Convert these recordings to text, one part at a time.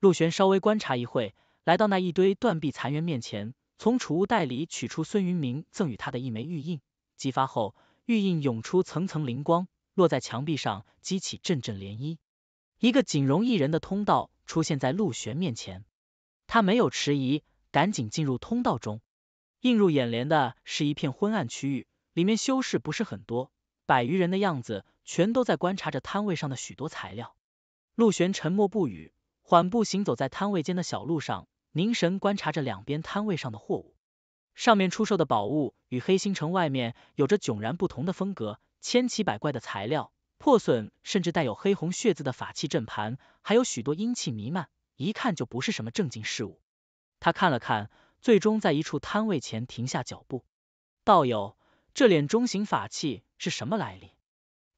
陆玄稍微观察一会，来到那一堆断壁残垣面前，从储物袋里取出孙云明赠与他的一枚玉印，激发后，玉印涌出层层灵光，落在墙壁上激起阵阵涟漪，一个仅容一人的通道出现在陆玄面前，他没有迟疑，赶紧进入通道中。映入眼帘的是一片昏暗区域，里面修士不是很多，百余人的样子，全都在观察着摊位上的许多材料。陆玄沉默不语。缓步行走在摊位间的小路上，凝神观察着两边摊位上的货物。上面出售的宝物与黑心城外面有着迥然不同的风格，千奇百怪的材料，破损甚至带有黑红血渍的法器阵盘，还有许多阴气弥漫，一看就不是什么正经事物。他看了看，最终在一处摊位前停下脚步。道友，这脸中型法器是什么来历？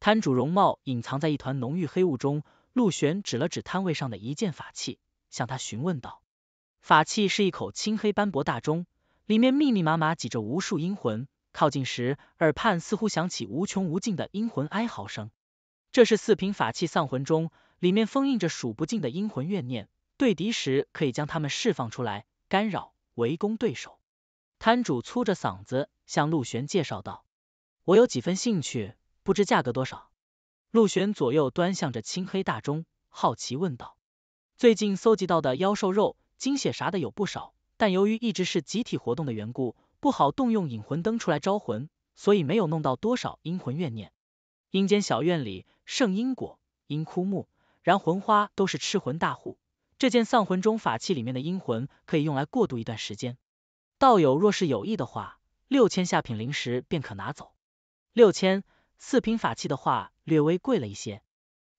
摊主容貌隐藏在一团浓郁黑雾中。陆玄指了指摊位上的一件法器，向他询问道：“法器是一口青黑斑驳大钟，里面密密麻麻挤着无数阴魂，靠近时耳畔似乎响起无穷无尽的阴魂哀嚎声。这是四品法器丧魂钟，里面封印着数不尽的阴魂怨念，对敌时可以将他们释放出来，干扰围攻对手。”摊主粗着嗓子向陆玄介绍道：“我有几分兴趣，不知价格多少？”陆玄左右端向着青黑大钟，好奇问道：“最近搜集到的妖兽肉、精血啥的有不少，但由于一直是集体活动的缘故，不好动用引魂灯出来招魂，所以没有弄到多少阴魂怨念。阴间小院里，圣因果、阴枯木、燃魂花都是吃魂大户。这件丧魂钟法器里面的阴魂可以用来过渡一段时间。道友若是有意的话，六千下品灵石便可拿走。六千四品法器的话。”略微贵了一些，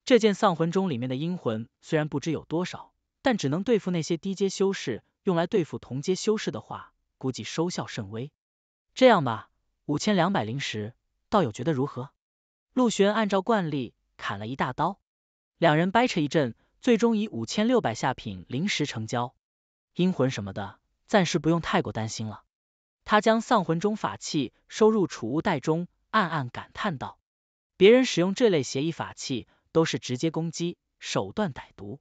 这件丧魂钟里面的阴魂虽然不知有多少，但只能对付那些低阶修士，用来对付同阶修士的话，估计收效甚微。这样吧，五千两百灵石，道友觉得如何？陆玄按照惯例砍了一大刀，两人掰扯一阵，最终以五千六百下品灵石成交。阴魂什么的，暂时不用太过担心了。他将丧魂钟法器收入储物袋中，暗暗感叹道。别人使用这类邪异法器都是直接攻击，手段歹毒，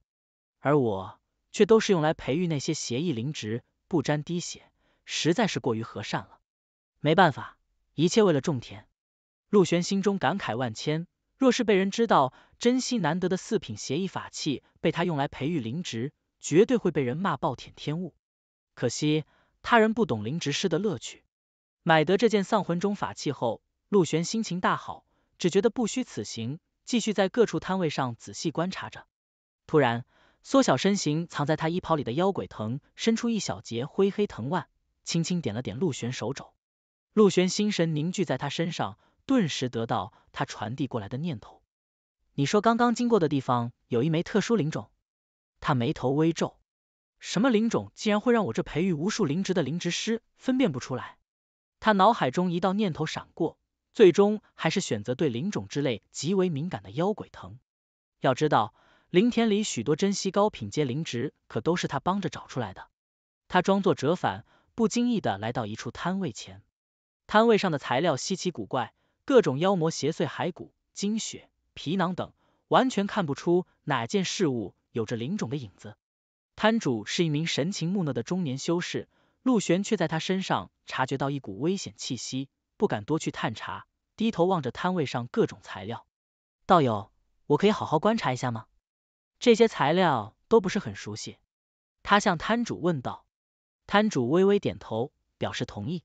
而我却都是用来培育那些邪异灵植，不沾滴血，实在是过于和善了。没办法，一切为了种田。陆玄心中感慨万千，若是被人知道珍惜难得的四品邪异法器被他用来培育灵植，绝对会被人骂暴殄天物。可惜他人不懂灵植师的乐趣。买得这件丧魂钟法器后，陆玄心情大好。只觉得不虚此行，继续在各处摊位上仔细观察着。突然，缩小身形藏在他衣袍里的妖鬼藤伸出一小截灰黑藤蔓，轻轻点了点陆玄手肘。陆玄心神凝聚在他身上，顿时得到他传递过来的念头。你说刚刚经过的地方有一枚特殊灵种，他眉头微皱，什么灵种竟然会让我这培育无数灵植的灵植师分辨不出来？他脑海中一道念头闪过。最终还是选择对灵种之类极为敏感的妖鬼藤。要知道，灵田里许多珍稀高品阶灵植，可都是他帮着找出来的。他装作折返，不经意的来到一处摊位前。摊位上的材料稀奇古怪，各种妖魔邪祟骸骨、精血、皮囊等，完全看不出哪件事物有着灵种的影子。摊主是一名神情木讷的中年修士，陆玄却在他身上察觉到一股危险气息。不敢多去探查，低头望着摊位上各种材料，道友，我可以好好观察一下吗？这些材料都不是很熟悉。他向摊主问道，摊主微微点头，表示同意。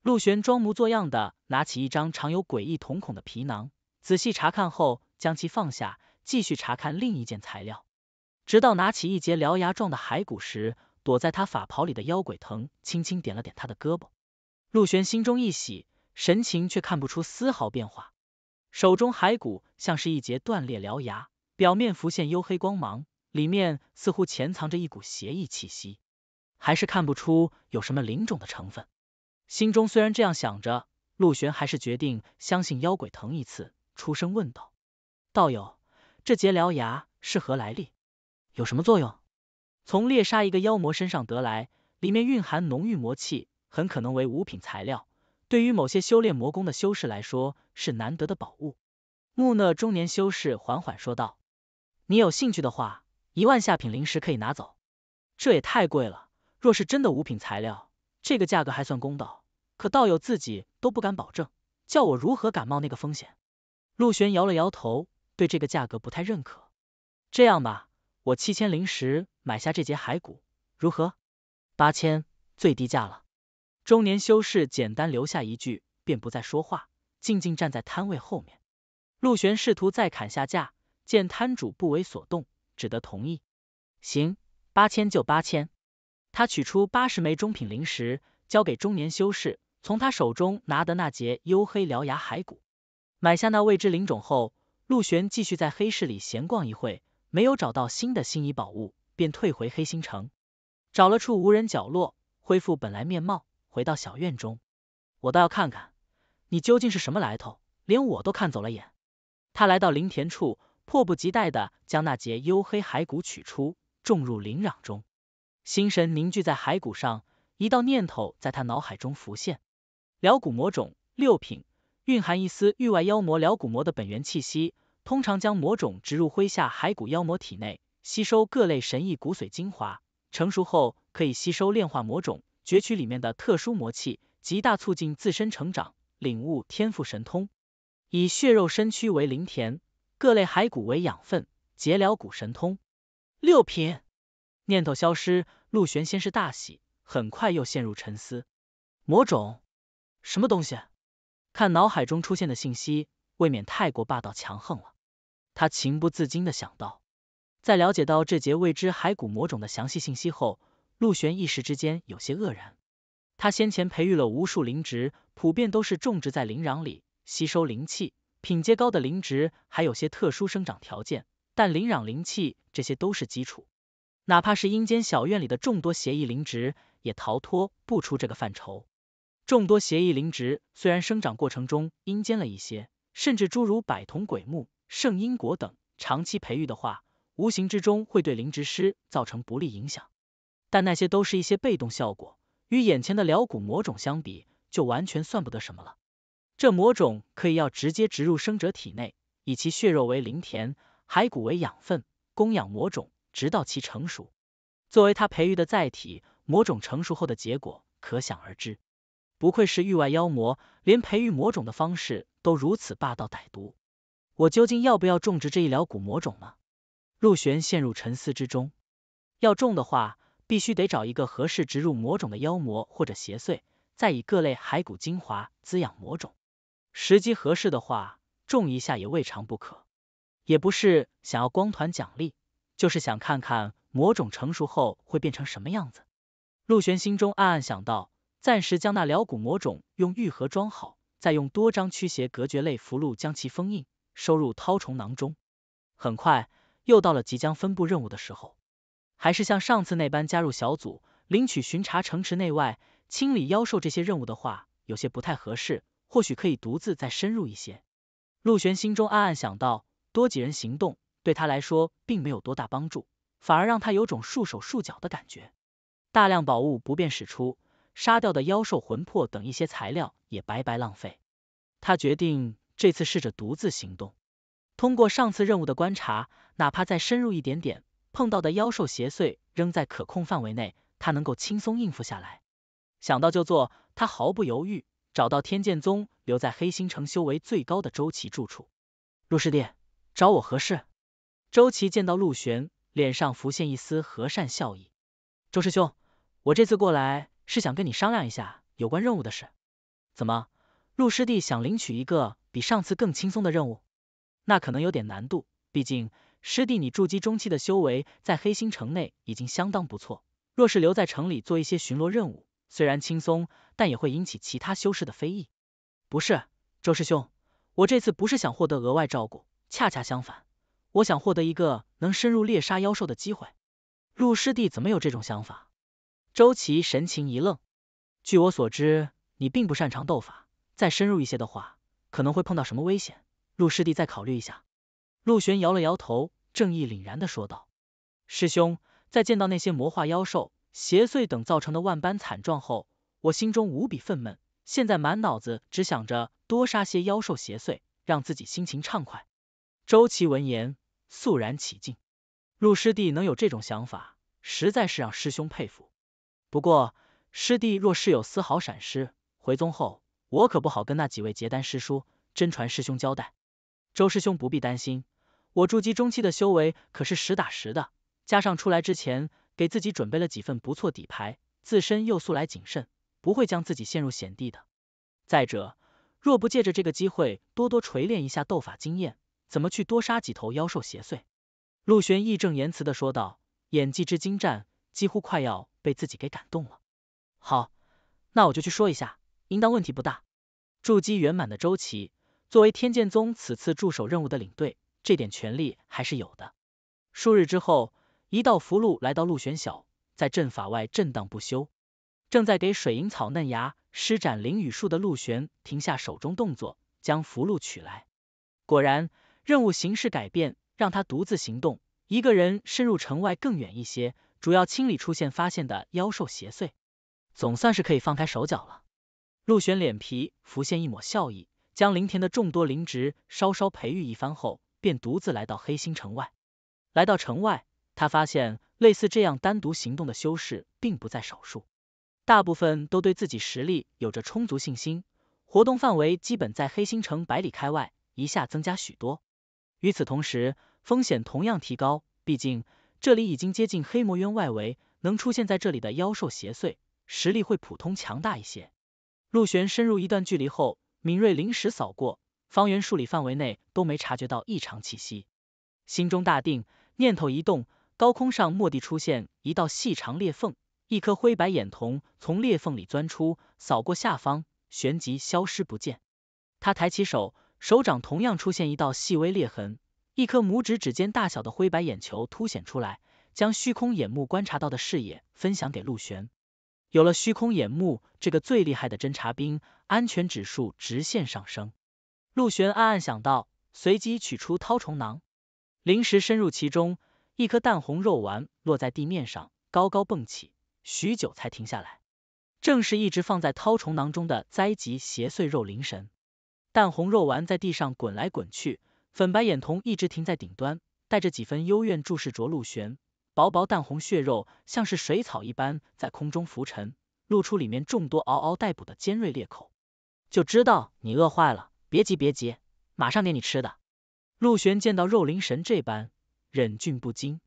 陆玄装模作样的拿起一张长有诡异瞳孔的皮囊，仔细查看后，将其放下，继续查看另一件材料。直到拿起一截獠牙状的骸骨时，躲在他法袍里的妖鬼藤轻轻点了点他的胳膊，陆玄心中一喜。神情却看不出丝毫变化，手中骸骨像是一截断裂獠牙，表面浮现幽黑光芒，里面似乎潜藏着一股邪异气息，还是看不出有什么灵种的成分。心中虽然这样想着，陆玄还是决定相信妖鬼藤一次，出声问道：“道友，这节獠牙是何来历？有什么作用？”“从猎杀一个妖魔身上得来，里面蕴含浓郁魔气，很可能为五品材料。”对于某些修炼魔功的修士来说，是难得的宝物。木讷中年修士缓缓说道：“你有兴趣的话，一万下品灵石可以拿走。”这也太贵了，若是真的五品材料，这个价格还算公道。可道友自己都不敢保证，叫我如何敢冒那个风险？陆玄摇了摇头，对这个价格不太认可。这样吧，我七千灵石买下这节骸骨，如何？八千，最低价了。中年修士简单留下一句，便不再说话，静静站在摊位后面。陆玄试图再砍下价，见摊主不为所动，只得同意。行，八千就八千。他取出八十枚中品灵石，交给中年修士，从他手中拿得那截黝黑獠牙骸骨，买下那未知灵种后，陆玄继续在黑市里闲逛一会，没有找到新的心仪宝物，便退回黑心城，找了处无人角落，恢复本来面貌。回到小院中，我倒要看看你究竟是什么来头，连我都看走了眼。他来到林田处，迫不及待地将那节黝黑骸骨取出，种入林壤中。心神凝聚在骸骨上，一道念头在他脑海中浮现：辽骨魔种六品，蕴含一丝域外妖魔辽骨魔的本源气息。通常将魔种植入麾下骸骨妖魔体内，吸收各类神异骨髓精华，成熟后可以吸收炼化魔种。攫取里面的特殊魔气，极大促进自身成长，领悟天赋神通，以血肉身躯为灵田，各类骸骨为养分，结疗骨神通。六品念头消失，陆玄先是大喜，很快又陷入沉思。魔种，什么东西？看脑海中出现的信息，未免太过霸道强横了。他情不自禁的想到，在了解到这节未知骸骨魔种的详细信息后。陆玄一时之间有些愕然，他先前培育了无数灵植，普遍都是种植在灵壤里，吸收灵气。品阶高的灵植还有些特殊生长条件，但灵壤灵气这些都是基础。哪怕是阴间小院里的众多邪异灵植，也逃脱不出这个范畴。众多邪异灵植虽然生长过程中阴间了一些，甚至诸如百桐鬼木、圣因果等，长期培育的话，无形之中会对灵植师造成不利影响。但那些都是一些被动效果，与眼前的辽骨魔种相比，就完全算不得什么了。这魔种可以要直接植入生者体内，以其血肉为灵田，骸骨为养分，供养魔种，直到其成熟。作为它培育的载体，魔种成熟后的结果可想而知。不愧是域外妖魔，连培育魔种的方式都如此霸道歹毒。我究竟要不要种植这一辽骨魔种呢？陆玄陷入沉思之中。要种的话。必须得找一个合适植入魔种的妖魔或者邪祟，再以各类骸骨精华滋养魔种。时机合适的话，种一下也未尝不可。也不是想要光团奖励，就是想看看魔种成熟后会变成什么样子。陆玄心中暗暗想到，暂时将那辽骨魔种用玉盒装好，再用多张驱邪隔绝类符箓将其封印，收入掏虫囊中。很快又到了即将分布任务的时候。还是像上次那般加入小组，领取巡查城池内外、清理妖兽这些任务的话，有些不太合适。或许可以独自再深入一些。陆玄心中暗暗想到，多几人行动对他来说并没有多大帮助，反而让他有种束手束脚的感觉。大量宝物不便使出，杀掉的妖兽魂魄等一些材料也白白浪费。他决定这次试着独自行动。通过上次任务的观察，哪怕再深入一点点。碰到的妖兽邪祟仍在可控范围内，他能够轻松应付下来。想到就做，他毫不犹豫，找到天剑宗留在黑心城修为最高的周琦住处。陆师弟，找我何事？周琦见到陆玄，脸上浮现一丝和善笑意。周师兄，我这次过来是想跟你商量一下有关任务的事。怎么，陆师弟想领取一个比上次更轻松的任务？那可能有点难度，毕竟。师弟，你筑基中期的修为在黑心城内已经相当不错，若是留在城里做一些巡逻任务，虽然轻松，但也会引起其他修士的非议。不是，周师兄，我这次不是想获得额外照顾，恰恰相反，我想获得一个能深入猎杀妖兽的机会。陆师弟怎么有这种想法？周琦神情一愣，据我所知，你并不擅长斗法，再深入一些的话，可能会碰到什么危险。陆师弟再考虑一下。陆玄摇了摇头，正义凛然的说道：“师兄，在见到那些魔化妖兽、邪祟等造成的万般惨状后，我心中无比愤懑。现在满脑子只想着多杀些妖兽邪祟，让自己心情畅快。”周琦闻言肃然起敬，陆师弟能有这种想法，实在是让师兄佩服。不过，师弟若是有丝毫闪失，回宗后我可不好跟那几位结丹师叔、真传师兄交代。周师兄不必担心。我筑基中期的修为可是实打实的，加上出来之前给自己准备了几份不错底牌，自身又素来谨慎，不会将自己陷入险地的。再者，若不借着这个机会多多锤炼一下斗法经验，怎么去多杀几头妖兽邪祟？陆玄义正言辞的说道，演技之精湛几乎快要被自己给感动了。好，那我就去说一下，应当问题不大。筑基圆满的周琦，作为天剑宗此次驻守任务的领队。这点权力还是有的。数日之后，一道符箓来到陆玄小，在阵法外震荡不休。正在给水银草嫩芽施展灵雨术的陆玄停下手中动作，将符箓取来。果然，任务形式改变，让他独自行动，一个人深入城外更远一些，主要清理出现发现的妖兽邪祟。总算是可以放开手脚了。陆玄脸皮浮现一抹笑意，将灵田的众多灵植稍稍培育一番后。便独自来到黑心城外。来到城外，他发现类似这样单独行动的修士并不在少数，大部分都对自己实力有着充足信心，活动范围基本在黑心城百里开外，一下增加许多。与此同时，风险同样提高，毕竟这里已经接近黑魔渊外围，能出现在这里的妖兽邪祟实力会普通强大一些。陆玄深入一段距离后，敏锐灵时扫过。方圆数里范围内都没察觉到异常气息，心中大定，念头一动，高空上蓦地出现一道细长裂缝，一颗灰白眼瞳从裂缝里钻出，扫过下方，旋即消失不见。他抬起手，手掌同样出现一道细微裂痕，一颗拇指指尖大小的灰白眼球凸显出来，将虚空眼目观察到的视野分享给陆玄。有了虚空眼目这个最厉害的侦察兵，安全指数直线上升。陆玄暗暗想到，随即取出掏虫囊，临时深入其中，一颗淡红肉丸落在地面上，高高蹦起，许久才停下来。正是一直放在掏虫囊中的灾吉邪祟肉灵神。淡红肉丸在地上滚来滚去，粉白眼瞳一直停在顶端，带着几分幽怨注视着陆玄。薄薄淡红血肉像是水草一般在空中浮沉，露出里面众多嗷嗷待哺的尖锐裂口。就知道你饿坏了。别急，别急，马上给你吃的。陆玄见到肉灵神这般，忍俊不禁。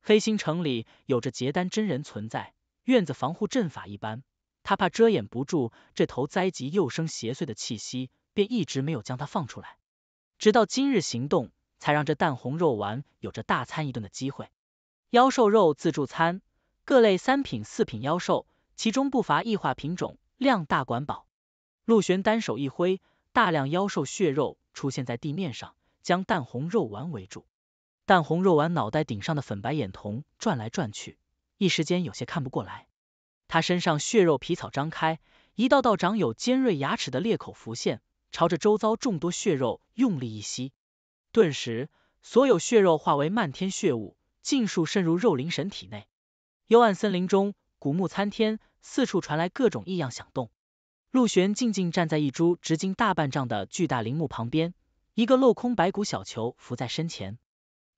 黑心城里有着结丹真人存在，院子防护阵法一般，他怕遮掩不住这头灾吉又生邪祟的气息，便一直没有将它放出来。直到今日行动，才让这淡红肉丸有着大餐一顿的机会。妖兽肉自助餐，各类三品、四品妖兽，其中不乏异化品种，量大管饱。陆玄单手一挥。大量妖兽血肉出现在地面上，将淡红肉丸围住。淡红肉丸脑袋顶上的粉白眼瞳转来转去，一时间有些看不过来。他身上血肉皮草张开，一道道长有尖锐牙齿的裂口浮现，朝着周遭众多血肉用力一吸。顿时，所有血肉化为漫天血雾，尽数渗入肉灵神体内。幽暗森林中，古木参天，四处传来各种异样响动。陆玄静静站在一株直径大半丈的巨大灵木旁边，一个镂空白骨小球浮在身前。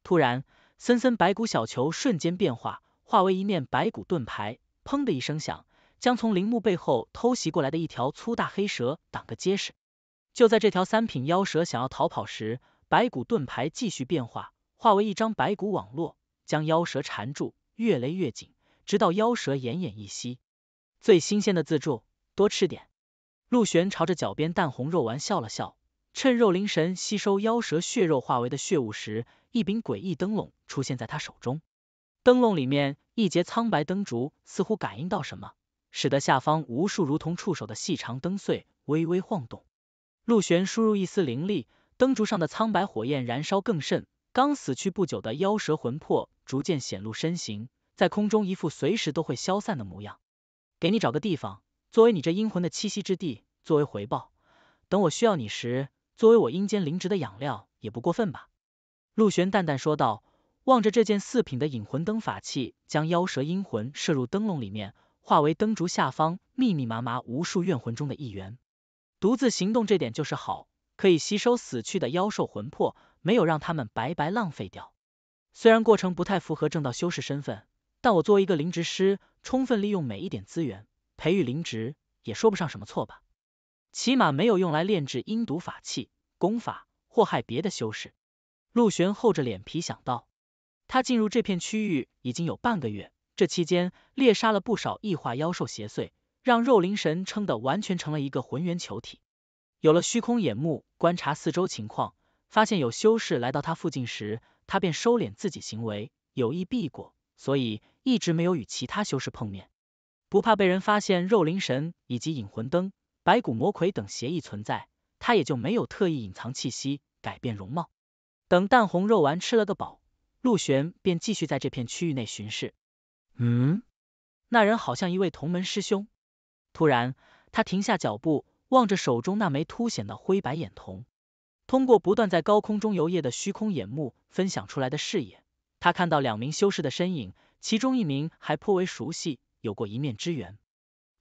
突然，森森白骨小球瞬间变化，化为一面白骨盾牌，砰的一声响，将从灵木背后偷袭过来的一条粗大黑蛇挡个结实。就在这条三品妖蛇想要逃跑时，白骨盾牌继续变化，化为一张白骨网络，将妖蛇缠住，越勒越紧，直到妖蛇奄奄一息。最新鲜的自助，多吃点。陆玄朝着脚边淡红肉丸笑了笑，趁肉灵神吸收妖蛇血肉化为的血雾时，一柄诡异灯笼出现在他手中。灯笼里面一截苍白灯烛似乎感应到什么，使得下方无数如同触手的细长灯穗微微晃动。陆玄输入一丝灵力，灯烛上的苍白火焰燃烧更甚。刚死去不久的妖蛇魂魄逐渐显露身形，在空中一副随时都会消散的模样。给你找个地方。作为你这阴魂的栖息之地，作为回报，等我需要你时，作为我阴间灵植的养料，也不过分吧？陆玄淡淡说道，望着这件四品的引魂灯法器，将妖蛇阴魂射入灯笼里面，化为灯烛下方密密麻麻无数怨魂中的一员。独自行动这点就是好，可以吸收死去的妖兽魂魄，没有让他们白白浪费掉。虽然过程不太符合正道修士身份，但我作为一个灵植师，充分利用每一点资源。培育灵植也说不上什么错吧，起码没有用来炼制阴毒法器、功法，祸害别的修士。陆玄厚着脸皮想到，他进入这片区域已经有半个月，这期间猎杀了不少异化妖兽、邪祟，让肉灵神撑得完全成了一个浑圆球体。有了虚空眼目观察四周情况，发现有修士来到他附近时，他便收敛自己行为，有意避过，所以一直没有与其他修士碰面。不怕被人发现，肉灵神以及隐魂灯、白骨魔魁等邪异存在，他也就没有特意隐藏气息、改变容貌。等淡红肉丸吃了个饱，陆玄便继续在这片区域内巡视。嗯，那人好像一位同门师兄。突然，他停下脚步，望着手中那枚凸显的灰白眼瞳，通过不断在高空中游曳的虚空眼目分享出来的视野，他看到两名修士的身影，其中一名还颇为熟悉。有过一面之缘。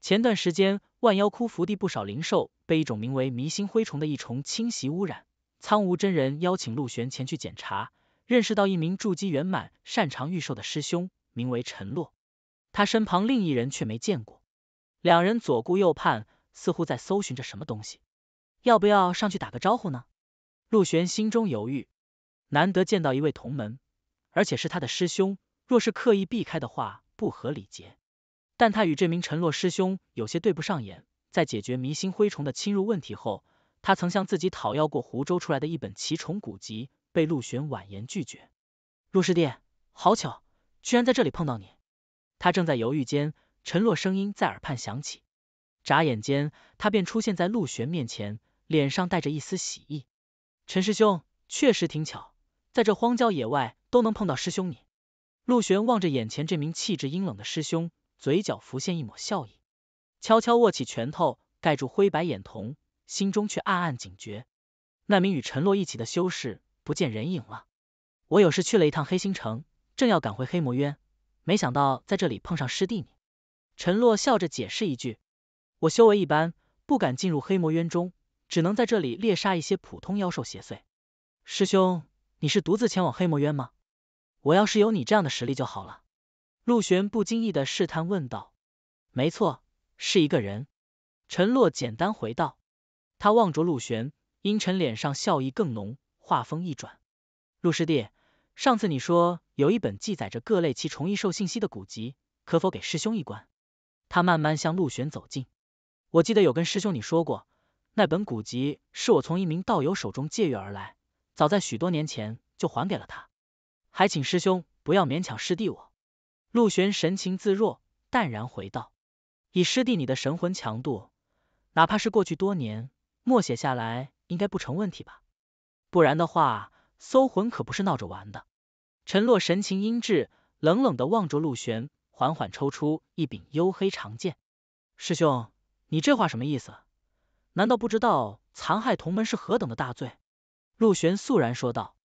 前段时间，万妖窟福地不少灵兽被一种名为迷心灰虫的异虫侵袭污染。苍梧真人邀请陆玄前去检查，认识到一名筑基圆满、擅长御兽的师兄，名为陈洛。他身旁另一人却没见过，两人左顾右盼，似乎在搜寻着什么东西。要不要上去打个招呼呢？陆玄心中犹豫，难得见到一位同门，而且是他的师兄，若是刻意避开的话，不合礼节。但他与这名陈洛师兄有些对不上眼，在解决迷心灰虫的侵入问题后，他曾向自己讨要过湖州出来的一本奇虫古籍，被陆玄婉言拒绝。陆师弟，好巧，居然在这里碰到你。他正在犹豫间，陈洛声音在耳畔响起，眨眼间他便出现在陆玄面前，脸上带着一丝喜意。陈师兄，确实挺巧，在这荒郊野外都能碰到师兄你。陆玄望着眼前这名气质阴冷的师兄。嘴角浮现一抹笑意，悄悄握起拳头盖住灰白眼瞳，心中却暗暗警觉。那名与陈洛一起的修士不见人影了。我有事去了一趟黑心城，正要赶回黑魔渊，没想到在这里碰上师弟你。陈洛笑着解释一句：“我修为一般，不敢进入黑魔渊中，只能在这里猎杀一些普通妖兽邪祟。”师兄，你是独自前往黑魔渊吗？我要是有你这样的实力就好了。陆玄不经意的试探问道：“没错，是一个人。”陈洛简单回道。他望着陆玄，阴沉脸上笑意更浓，话锋一转：“陆师弟，上次你说有一本记载着各类奇虫异兽信息的古籍，可否给师兄一观？”他慢慢向陆玄走近。我记得有跟师兄你说过，那本古籍是我从一名道友手中借阅而来，早在许多年前就还给了他，还请师兄不要勉强师弟我。陆玄神情自若，淡然回道：“以师弟你的神魂强度，哪怕是过去多年，默写下来应该不成问题吧？不然的话，搜魂可不是闹着玩的。”陈洛神情阴鸷，冷冷的望着陆玄，缓缓抽出一柄幽黑长剑。“师兄，你这话什么意思？难道不知道残害同门是何等的大罪？”陆玄肃然说道：“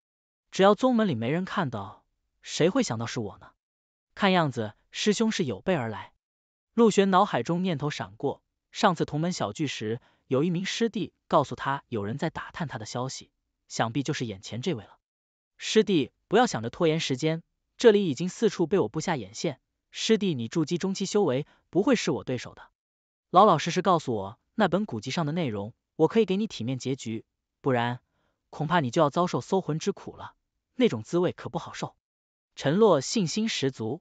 只要宗门里没人看到，谁会想到是我呢？”看样子，师兄是有备而来。陆玄脑海中念头闪过，上次同门小聚时，有一名师弟告诉他有人在打探他的消息，想必就是眼前这位了。师弟，不要想着拖延时间，这里已经四处被我布下眼线。师弟，你筑基中期修为不会是我对手的，老老实实告诉我那本古籍上的内容，我可以给你体面结局，不然恐怕你就要遭受搜魂之苦了，那种滋味可不好受。陈洛信心十足。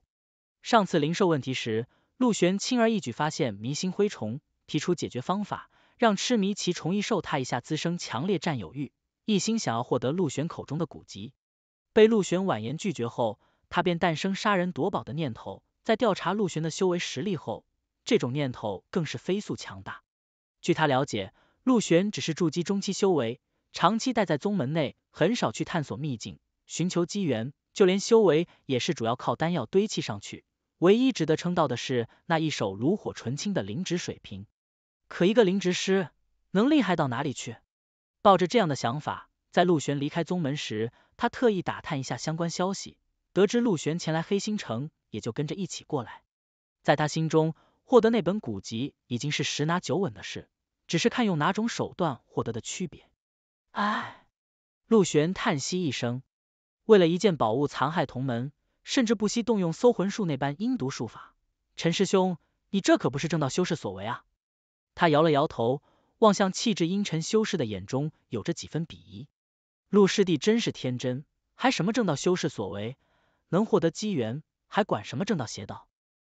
上次灵兽问题时，陆玄轻而易举发现迷心灰虫，提出解决方法，让痴迷其虫异兽他一下滋生强烈占有欲，一心想要获得陆玄口中的古籍。被陆玄婉言拒绝后，他便诞生杀人夺宝的念头。在调查陆玄的修为实力后，这种念头更是飞速强大。据他了解，陆玄只是筑基中期修为，长期待在宗门内，很少去探索秘境，寻求机缘。就连修为也是主要靠丹药堆砌上去，唯一值得称道的是那一手炉火纯青的灵植水平。可一个灵植师能厉害到哪里去？抱着这样的想法，在陆玄离开宗门时，他特意打探一下相关消息，得知陆玄前来黑心城，也就跟着一起过来。在他心中，获得那本古籍已经是十拿九稳的事，只是看用哪种手段获得的区别。唉，陆玄叹息一声。为了一件宝物残害同门，甚至不惜动用搜魂术那般阴毒术法，陈师兄，你这可不是正道修士所为。啊！他摇了摇头，望向气质阴沉修士的眼中有着几分鄙夷。陆师弟真是天真，还什么正道修士所为？能获得机缘，还管什么正道邪道？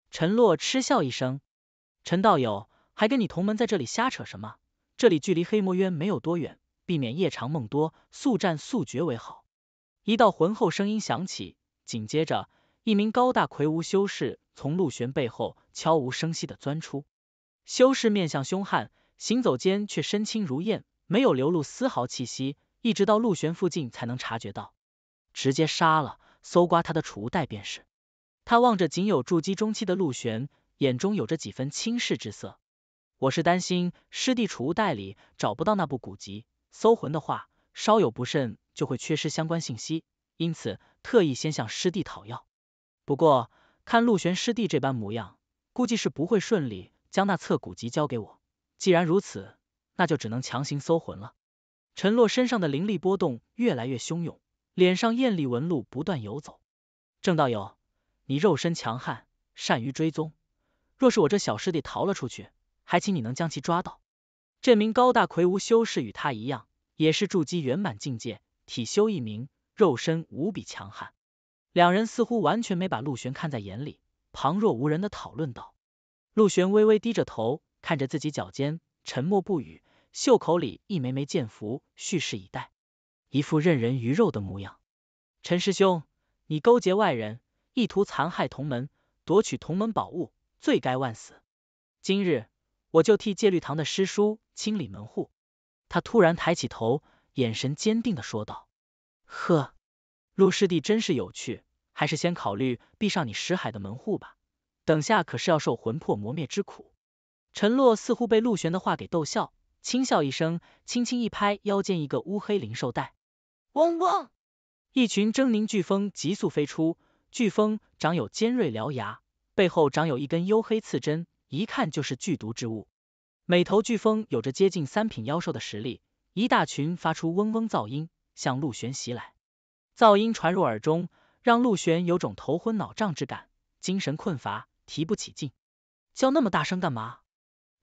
陈洛嗤笑一声，陈道友，还跟你同门在这里瞎扯什么？这里距离黑魔渊没有多远，避免夜长梦多，速战速决为好。一道浑厚声音响起，紧接着一名高大魁梧修士从陆玄背后悄无声息的钻出。修士面相凶悍，行走间却身轻如燕，没有流露丝毫气息，一直到陆玄附近才能察觉到。直接杀了，搜刮他的储物袋便是。他望着仅有筑基中期的陆玄，眼中有着几分轻视之色。我是担心师弟储物袋里找不到那部古籍，搜魂的话，稍有不慎。就会缺失相关信息，因此特意先向师弟讨要。不过看陆玄师弟这般模样，估计是不会顺利将那册古籍交给我。既然如此，那就只能强行搜魂了。陈洛身上的灵力波动越来越汹涌，脸上艳丽纹路不断游走。郑道友，你肉身强悍，善于追踪，若是我这小师弟逃了出去，还请你能将其抓到。这名高大魁梧修士与他一样，也是筑基圆满境界。体修一名，肉身无比强悍，两人似乎完全没把陆玄看在眼里，旁若无人的讨论道。陆玄微微低着头，看着自己脚尖，沉默不语，袖口里一枚枚剑符蓄势以待，一副任人鱼肉的模样。陈师兄，你勾结外人，意图残害同门，夺取同门宝物，罪该万死。今日，我就替戒律堂的师叔清理门户。他突然抬起头。眼神坚定的说道：“呵，陆师弟真是有趣，还是先考虑闭上你识海的门户吧，等下可是要受魂魄磨灭之苦。”陈洛似乎被陆玄的话给逗笑，轻笑一声，轻轻一拍腰间一个乌黑灵兽袋，嗡嗡，一群狰狞飓风急速飞出，飓风长有尖锐獠牙，背后长有一根黝黑刺针，一看就是剧毒之物。每头飓风有着接近三品妖兽的实力。一大群发出嗡嗡噪音，向陆玄袭来。噪音传入耳中，让陆玄有种头昏脑胀之感，精神困乏，提不起劲。叫那么大声干嘛？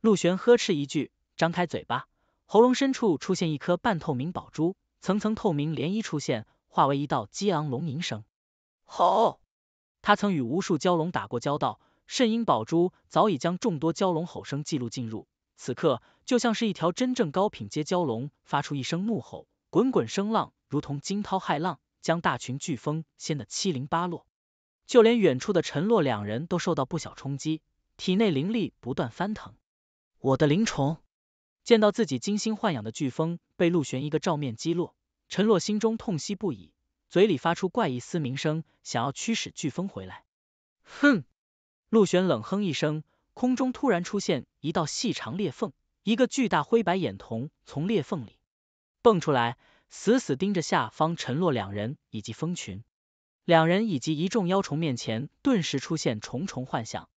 陆玄呵斥一句，张开嘴巴，喉咙深处出现一颗半透明宝珠，层层透明涟漪出现，化为一道激昂龙吟声。吼！他曾与无数蛟龙打过交道，圣音宝珠早已将众多蛟龙吼声记录进入，此刻。就像是一条真正高品阶蛟龙发出一声怒吼，滚滚声浪如同惊涛骇浪，将大群飓风掀得七零八落。就连远处的陈洛两人都受到不小冲击，体内灵力不断翻腾。我的灵虫，见到自己精心豢养的飓风被陆玄一个照面击落，陈洛心中痛惜不已，嘴里发出怪异嘶鸣声，想要驱使飓风回来。哼！陆玄冷哼一声，空中突然出现一道细长裂缝。一个巨大灰白眼瞳从裂缝里蹦出来，死死盯着下方沉落两人以及蜂群。两人以及一众妖虫面前，顿时出现重重幻象。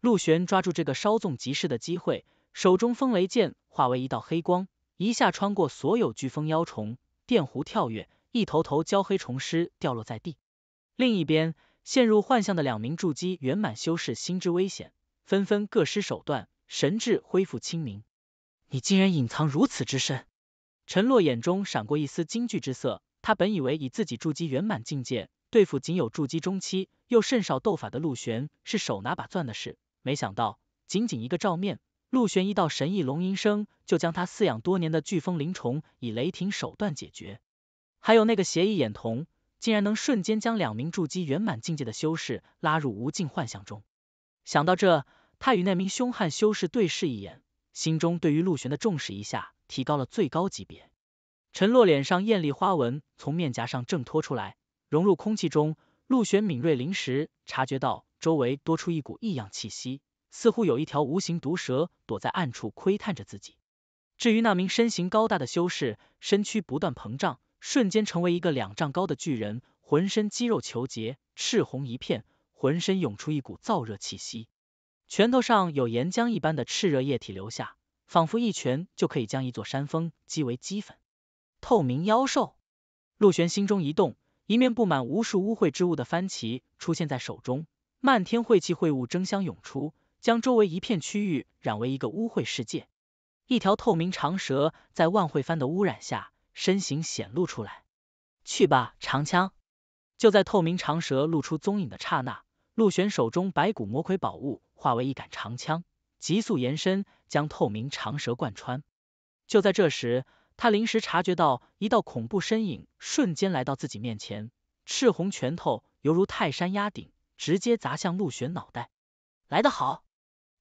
陆玄抓住这个稍纵即逝的机会，手中风雷剑化为一道黑光，一下穿过所有飓风妖虫，电弧跳跃，一头头焦黑虫尸掉落在地。另一边，陷入幻象的两名筑基圆满修士心知危险，纷纷各施手段，神智恢复清明。你竟然隐藏如此之深！陈洛眼中闪过一丝惊惧之色，他本以为以自己筑基圆满境界对付仅有筑基中期又甚少斗法的陆玄是手拿把钻的事，没想到仅仅一个照面，陆玄一道神异龙吟声就将他饲养多年的飓风灵虫以雷霆手段解决，还有那个邪异眼瞳，竟然能瞬间将两名筑基圆满境界的修士拉入无尽幻象中。想到这，他与那名凶悍修士对视一眼。心中对于陆玄的重视一下提高了最高级别，陈洛脸上艳丽花纹从面颊上挣脱出来，融入空气中。陆玄敏锐灵识察觉到周围多出一股异样气息，似乎有一条无形毒蛇躲在暗处窥探着自己。至于那名身形高大的修士，身躯不断膨胀，瞬间成为一个两丈高的巨人，浑身肌肉虬结，赤红一片，浑身涌出一股燥热气息。拳头上有岩浆一般的炽热液体流下，仿佛一拳就可以将一座山峰击为齑粉。透明妖兽，陆玄心中一动，一面布满无数污秽之物的幡旗出现在手中，漫天晦气秽物争相涌出，将周围一片区域染为一个污秽世界。一条透明长蛇在万秽幡的污染下，身形显露出来。去吧，长枪！就在透明长蛇露出踪影的刹那。陆玄手中白骨魔魁宝物化为一杆长枪，急速延伸，将透明长蛇贯穿。就在这时，他临时察觉到一道恐怖身影瞬间来到自己面前，赤红拳头犹如泰山压顶，直接砸向陆玄脑袋。来得好！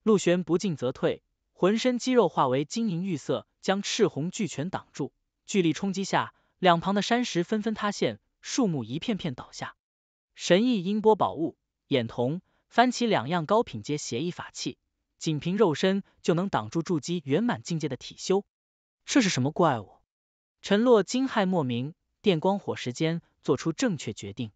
陆玄不进则退，浑身肌肉化为晶莹玉色，将赤红巨拳挡住。巨力冲击下，两旁的山石纷纷塌陷，树木一片片倒下。神意音波宝物。眼瞳翻起两样高品阶邪异法器，仅凭肉身就能挡住筑基圆满境界的体修，这是什么怪物？陈洛惊骇莫名，电光火石间做出正确决定。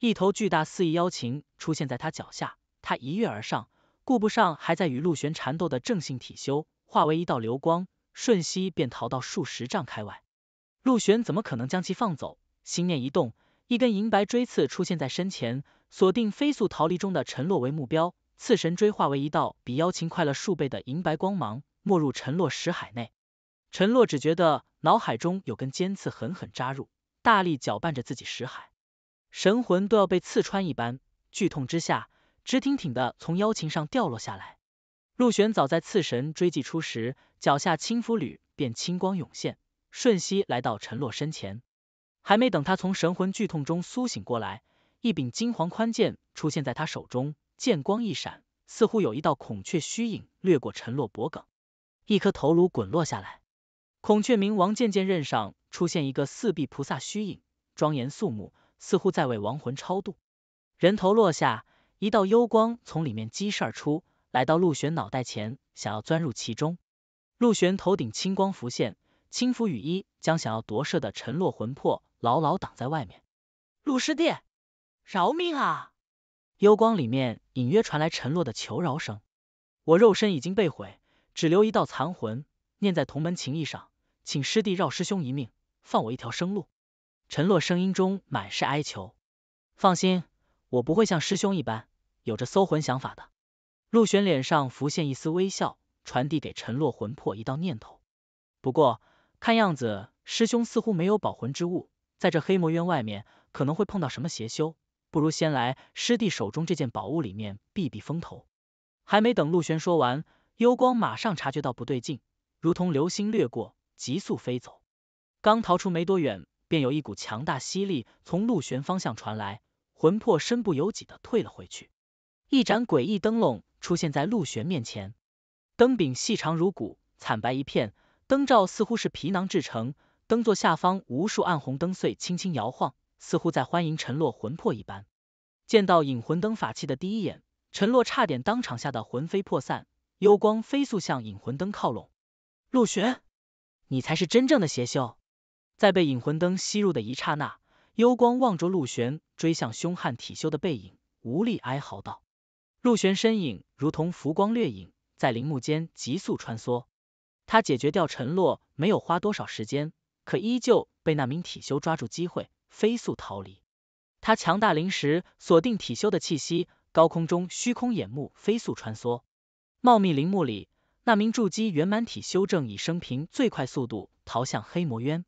一头巨大肆意妖禽出现在他脚下，他一跃而上，顾不上还在与陆玄缠斗的正性体修，化为一道流光，瞬息便逃到数十丈开外。陆玄怎么可能将其放走？心念一动，一根银白锥刺出现在身前。锁定飞速逃离中的陈洛为目标，次神锥化为一道比妖琴快了数倍的银白光芒，没入陈洛识海内。陈洛只觉得脑海中有根尖刺狠狠扎入，大力搅拌着自己识海，神魂都要被刺穿一般。剧痛之下，直挺挺的从妖琴上掉落下来。陆玄早在次神追祭出时，脚下轻浮履便青光涌现，瞬息来到陈洛身前。还没等他从神魂剧痛中苏醒过来。一柄金黄宽剑出现在他手中，剑光一闪，似乎有一道孔雀虚影掠过陈洛脖颈，一颗头颅滚落下来。孔雀明王剑剑刃上出现一个四臂菩萨虚影，庄严肃穆，似乎在为亡魂超度。人头落下，一道幽光从里面激射而出来，到陆玄脑袋前，想要钻入其中。陆玄头顶青光浮现，轻拂羽衣，将想要夺舍的陈洛魂魄牢牢挡在外面。陆师弟。饶命！啊！幽光里面隐约传来陈洛的求饶声。我肉身已经被毁，只留一道残魂。念在同门情谊上，请师弟饶师兄一命，放我一条生路。陈洛声音中满是哀求。放心，我不会像师兄一般有着搜魂想法的。陆玄脸上浮现一丝微笑，传递给陈洛魂魄一道念头。不过看样子，师兄似乎没有保魂之物，在这黑魔渊外面可能会碰到什么邪修。不如先来师弟手中这件宝物里面避避风头。还没等陆玄说完，幽光马上察觉到不对劲，如同流星掠过，急速飞走。刚逃出没多远，便有一股强大吸力从陆玄方向传来，魂魄身不由己的退了回去。一盏诡异灯笼出现在陆玄面前，灯柄细长如骨，惨白一片，灯罩似乎是皮囊制成，灯座下方无数暗红灯穗轻轻摇晃。似乎在欢迎陈洛魂魄一般。见到引魂灯法器的第一眼，陈洛差点当场吓得魂飞魄散。幽光飞速向引魂灯靠拢。陆玄，你才是真正的邪修！在被引魂灯吸入的一刹那，幽光望着陆玄追向凶悍体修的背影，无力哀嚎道：“陆玄身影如同浮光掠影，在林木间急速穿梭。他解决掉陈洛没有花多少时间，可依旧被那名体修抓住机会。”飞速逃离，他强大灵识锁定体修的气息，高空中虚空眼目飞速穿梭。茂密林木里，那名筑基圆满体修正以生平最快速度逃向黑魔渊。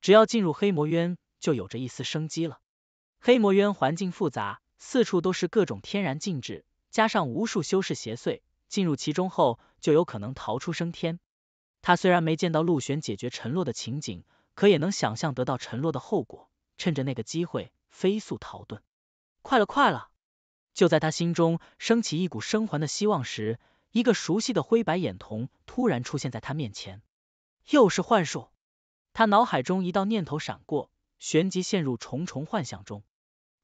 只要进入黑魔渊，就有着一丝生机了。黑魔渊环境复杂，四处都是各种天然禁制，加上无数修士邪祟，进入其中后就有可能逃出升天。他虽然没见到陆玄解决陈落的情景，可也能想象得到陈落的后果。趁着那个机会，飞速逃遁。快了，快了！就在他心中升起一股生还的希望时，一个熟悉的灰白眼瞳突然出现在他面前。又是幻术！他脑海中一道念头闪过，旋即陷入重重幻想中。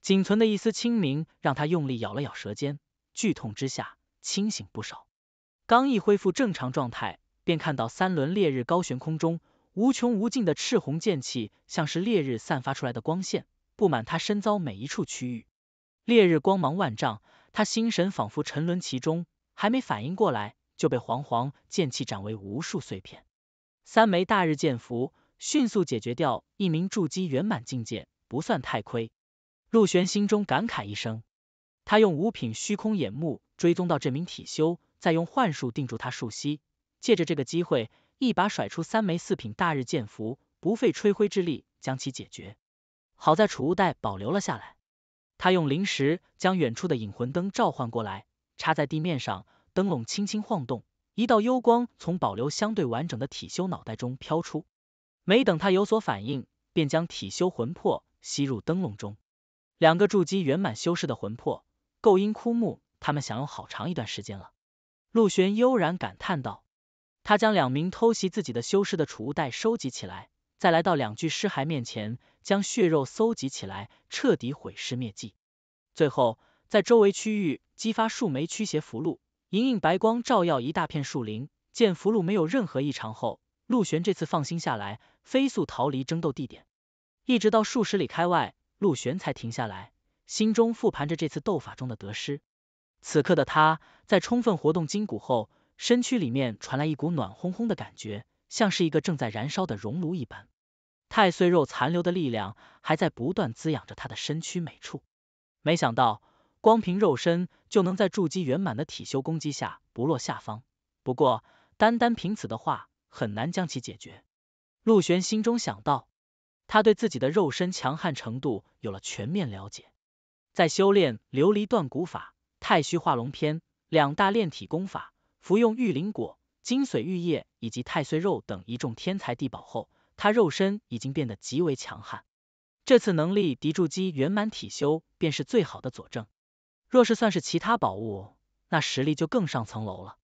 仅存的一丝清明，让他用力咬了咬舌尖，剧痛之下清醒不少。刚一恢复正常状态，便看到三轮烈日高悬空中。无穷无尽的赤红剑气，像是烈日散发出来的光线，布满他身遭每一处区域。烈日光芒万丈，他心神仿佛沉沦其中，还没反应过来，就被黄黄剑气斩为无数碎片。三枚大日剑符迅速解决掉一名筑基圆满境界，不算太亏。陆玄心中感慨一声，他用五品虚空眼目追踪到这名体修，再用幻术定住他数息，借着这个机会。一把甩出三枚四品大日剑符，不费吹灰之力将其解决。好在储物袋保留了下来。他用灵石将远处的引魂灯召唤过来，插在地面上。灯笼轻轻晃动，一道幽光从保留相对完整的体修脑袋中飘出。没等他有所反应，便将体修魂魄吸入灯笼中。两个筑基圆满修士的魂魄，够阴枯木他们享用好长一段时间了。陆玄悠然感叹道。他将两名偷袭自己的修士的储物袋收集起来，再来到两具尸骸面前，将血肉搜集起来，彻底毁尸灭迹。最后，在周围区域激发数枚驱邪符箓，莹莹白光照耀一大片树林。见符箓没有任何异常后，陆玄这次放心下来，飞速逃离争斗地点。一直到数十里开外，陆玄才停下来，心中复盘着这次斗法中的得失。此刻的他在充分活动筋骨后。身躯里面传来一股暖烘烘的感觉，像是一个正在燃烧的熔炉一般。太岁肉残留的力量还在不断滋养着他的身躯每处。没想到，光凭肉身就能在筑基圆满的体修攻击下不落下方。不过，单单凭此的话，很难将其解决。陆玄心中想到，他对自己的肉身强悍程度有了全面了解，在修炼《琉璃断骨法》《太虚化龙篇》两大炼体功法。服用玉灵果、金髓玉液以及太岁肉等一众天才地宝后，他肉身已经变得极为强悍。这次能力敌筑基圆满体修便是最好的佐证。若是算是其他宝物，那实力就更上层楼了。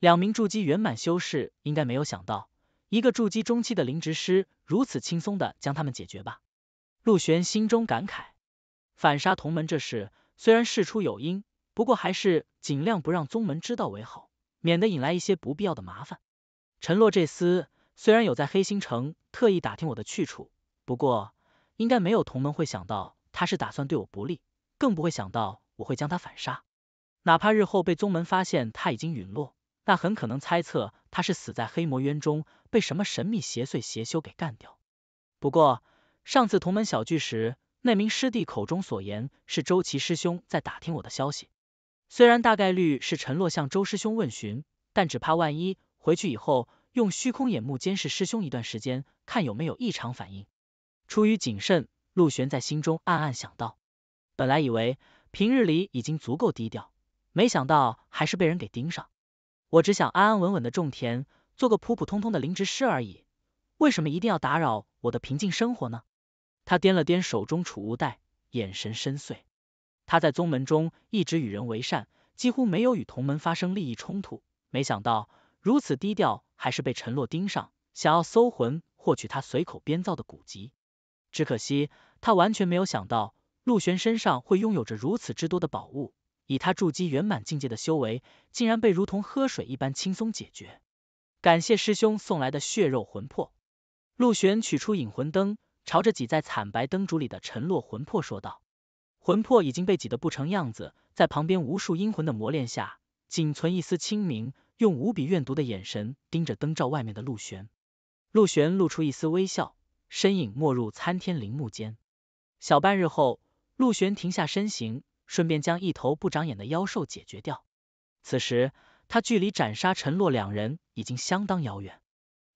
两名筑基圆满修士应该没有想到，一个筑基中期的灵植师如此轻松的将他们解决吧？陆玄心中感慨，反杀同门这事虽然事出有因，不过还是尽量不让宗门知道为好。免得引来一些不必要的麻烦。陈洛这厮虽然有在黑心城特意打听我的去处，不过应该没有同门会想到他是打算对我不利，更不会想到我会将他反杀。哪怕日后被宗门发现他已经陨落，那很可能猜测他是死在黑魔渊中，被什么神秘邪祟邪修给干掉。不过上次同门小聚时，那名师弟口中所言是周琦师兄在打听我的消息。虽然大概率是陈洛向周师兄问询，但只怕万一回去以后用虚空眼目监视师兄一段时间，看有没有异常反应。出于谨慎，陆玄在心中暗暗想到。本来以为平日里已经足够低调，没想到还是被人给盯上。我只想安安稳稳的种田，做个普普通通的灵植师而已，为什么一定要打扰我的平静生活呢？他掂了掂手中储物袋，眼神深邃。他在宗门中一直与人为善，几乎没有与同门发生利益冲突。没想到如此低调，还是被陈洛盯上，想要搜魂获取他随口编造的古籍。只可惜他完全没有想到，陆玄身上会拥有着如此之多的宝物。以他筑基圆满境界的修为，竟然被如同喝水一般轻松解决。感谢师兄送来的血肉魂魄，陆玄取出引魂灯，朝着挤在惨白灯烛里的陈洛魂魄说道。魂魄已经被挤得不成样子，在旁边无数阴魂的磨练下，仅存一丝清明，用无比怨毒的眼神盯着灯罩外面的陆玄。陆玄露出一丝微笑，身影没入参天林木间。小半日后，陆玄停下身形，顺便将一头不长眼的妖兽解决掉。此时他距离斩杀陈洛两人已经相当遥远，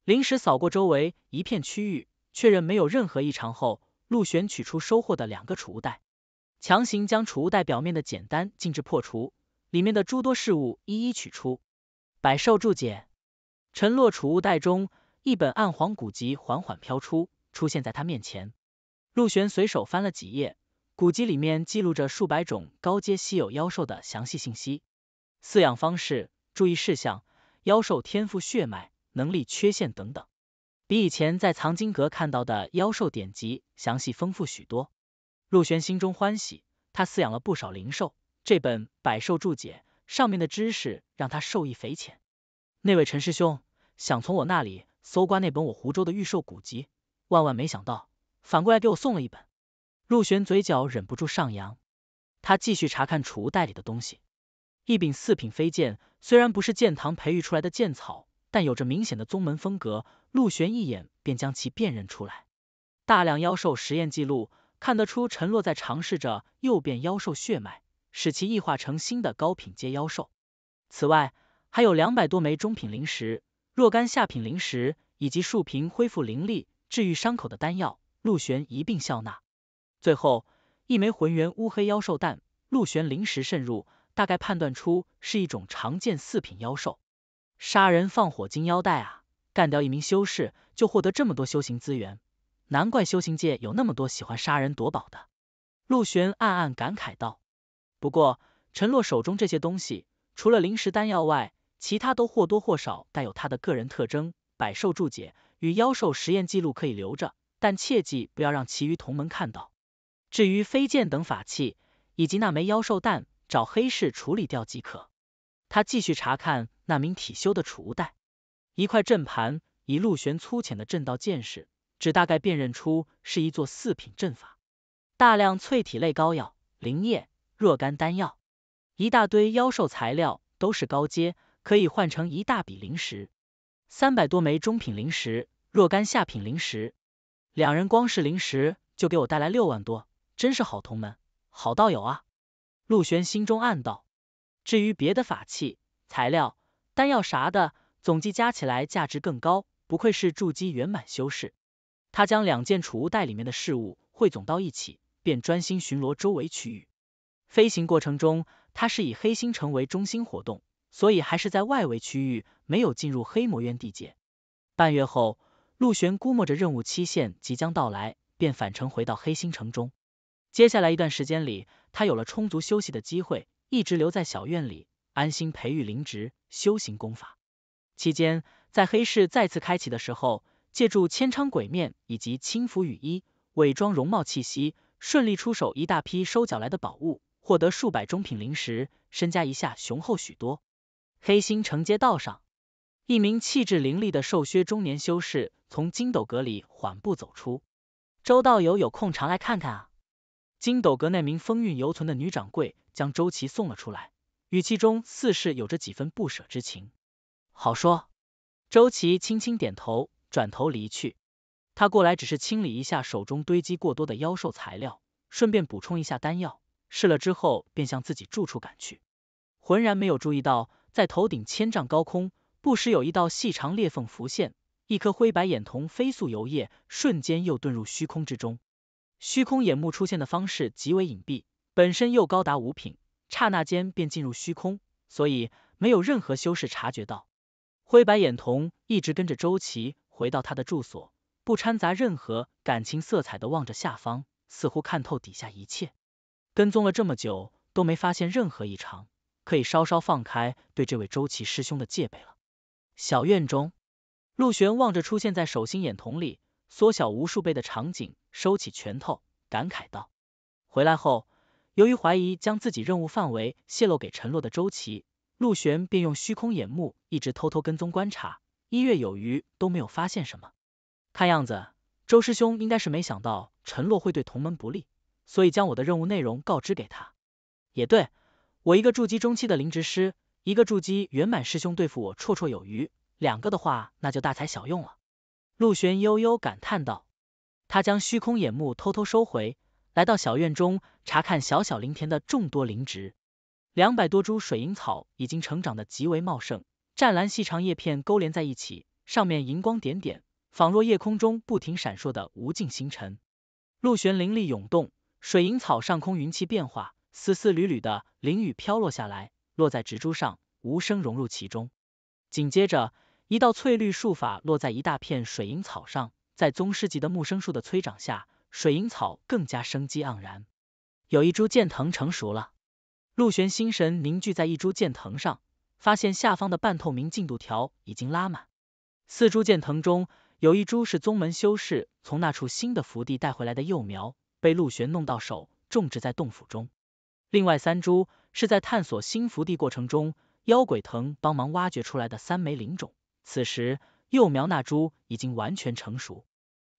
临时扫过周围一片区域，确认没有任何异常后，陆玄取出收获的两个储物袋。强行将储物袋表面的简单禁制破除，里面的诸多事物一一取出。百兽注解，沉落储物袋中，一本暗黄古籍缓缓飘出，出现在他面前。陆玄随手翻了几页，古籍里面记录着数百种高阶稀有妖兽的详细信息，饲养方式、注意事项、妖兽天赋、血脉、能力、缺陷等等，比以前在藏经阁看到的妖兽典籍详细丰富许多。陆玄心中欢喜，他饲养了不少灵兽，这本《百兽注解》上面的知识让他受益匪浅。那位陈师兄想从我那里搜刮那本我湖州的御兽古籍，万万没想到反过来给我送了一本。陆玄嘴角忍不住上扬，他继续查看储物袋里的东西。一柄四品飞剑，虽然不是剑堂培育出来的剑草，但有着明显的宗门风格，陆玄一眼便将其辨认出来。大量妖兽实验记录。看得出，陈洛在尝试着诱变妖兽血脉，使其异化成新的高品阶妖兽。此外，还有两百多枚中品灵石，若干下品灵石，以及数瓶恢复灵力、治愈伤口的丹药，陆玄一并笑纳。最后，一枚浑圆乌黑妖兽蛋，陆玄灵石渗入，大概判断出是一种常见四品妖兽。杀人放火金腰带，啊！干掉一名修士就获得这么多修行资源。难怪修行界有那么多喜欢杀人夺宝的，陆玄暗暗感慨道。不过陈洛手中这些东西，除了灵石丹药外，其他都或多或少带有他的个人特征。百兽注解与妖兽实验记录可以留着，但切记不要让其余同门看到。至于飞剑等法器以及那枚妖兽蛋，找黑市处理掉即可。他继续查看那名体修的储物袋，一块阵盘，以陆玄粗浅的阵道见识。只大概辨认出是一座四品阵法，大量淬体类膏药、灵液、若干丹药，一大堆妖兽材料都是高阶，可以换成一大笔灵石，三百多枚中品灵石，若干下品灵石，两人光是灵石就给我带来六万多，真是好同门，好道友。啊！陆玄心中暗道，至于别的法器、材料、丹药啥的，总计加起来价值更高，不愧是筑基圆满修士。他将两件储物袋里面的事物汇总到一起，便专心巡逻周围区域。飞行过程中，他是以黑星城为中心活动，所以还是在外围区域，没有进入黑魔渊地界。半月后，陆玄估摸着任务期限即将到来，便返程回到黑星城中。接下来一段时间里，他有了充足休息的机会，一直留在小院里，安心培育灵植，修行功法。期间，在黑市再次开启的时候。借助千昌鬼面以及轻浮雨衣，伪装容貌气息，顺利出手一大批收缴来的宝物，获得数百中品灵石，身家一下雄厚许多。黑心城街道上，一名气质凌厉的瘦削中年修士从金斗阁里缓步走出。周道友有空常来看看啊！金斗阁那名风韵犹存的女掌柜将周琦送了出来，语气中似是有着几分不舍之情。好说。周琦轻轻点头。转头离去，他过来只是清理一下手中堆积过多的妖兽材料，顺便补充一下丹药。试了之后，便向自己住处赶去，浑然没有注意到，在头顶千丈高空，不时有一道细长裂缝浮现，一颗灰白眼瞳飞速游曳，瞬间又遁入虚空之中。虚空眼目出现的方式极为隐蔽，本身又高达五品，刹那间便进入虚空，所以没有任何修士察觉到。灰白眼瞳一直跟着周琦。回到他的住所，不掺杂任何感情色彩的望着下方，似乎看透底下一切。跟踪了这么久都没发现任何异常，可以稍稍放开对这位周琦师兄的戒备了。小院中，陆玄望着出现在手心眼瞳里缩小无数倍的场景，收起拳头，感慨道：“回来后，由于怀疑将自己任务范围泄露给陈落的周琦，陆玄便用虚空眼目一直偷偷跟踪观察。”一月有余都没有发现什么，看样子周师兄应该是没想到陈洛会对同门不利，所以将我的任务内容告知给他。也对我一个筑基中期的灵植师，一个筑基圆满师兄对付我绰绰有余，两个的话那就大材小用了。陆玄悠悠感叹道，他将虚空眼目偷偷收回，来到小院中查看小小灵田的众多灵植，两百多株水银草已经成长的极为茂盛。湛蓝细长叶片勾连在一起，上面荧光点点，仿若夜空中不停闪烁的无尽星辰。陆玄灵力涌动，水银草上空云气变化，丝丝缕缕的灵雨飘落下来，落在植株上，无声融入其中。紧接着，一道翠绿术法落在一大片水银草上，在宗师级的木生树的催长下，水银草更加生机盎然。有一株剑藤成熟了，陆玄心神凝聚在一株剑藤上。发现下方的半透明进度条已经拉满，四株剑藤中有一株是宗门修士从那处新的福地带回来的幼苗，被陆玄弄到手种植在洞府中。另外三株是在探索新福地过程中妖鬼藤帮忙挖掘出来的三枚灵种。此时幼苗那株已经完全成熟，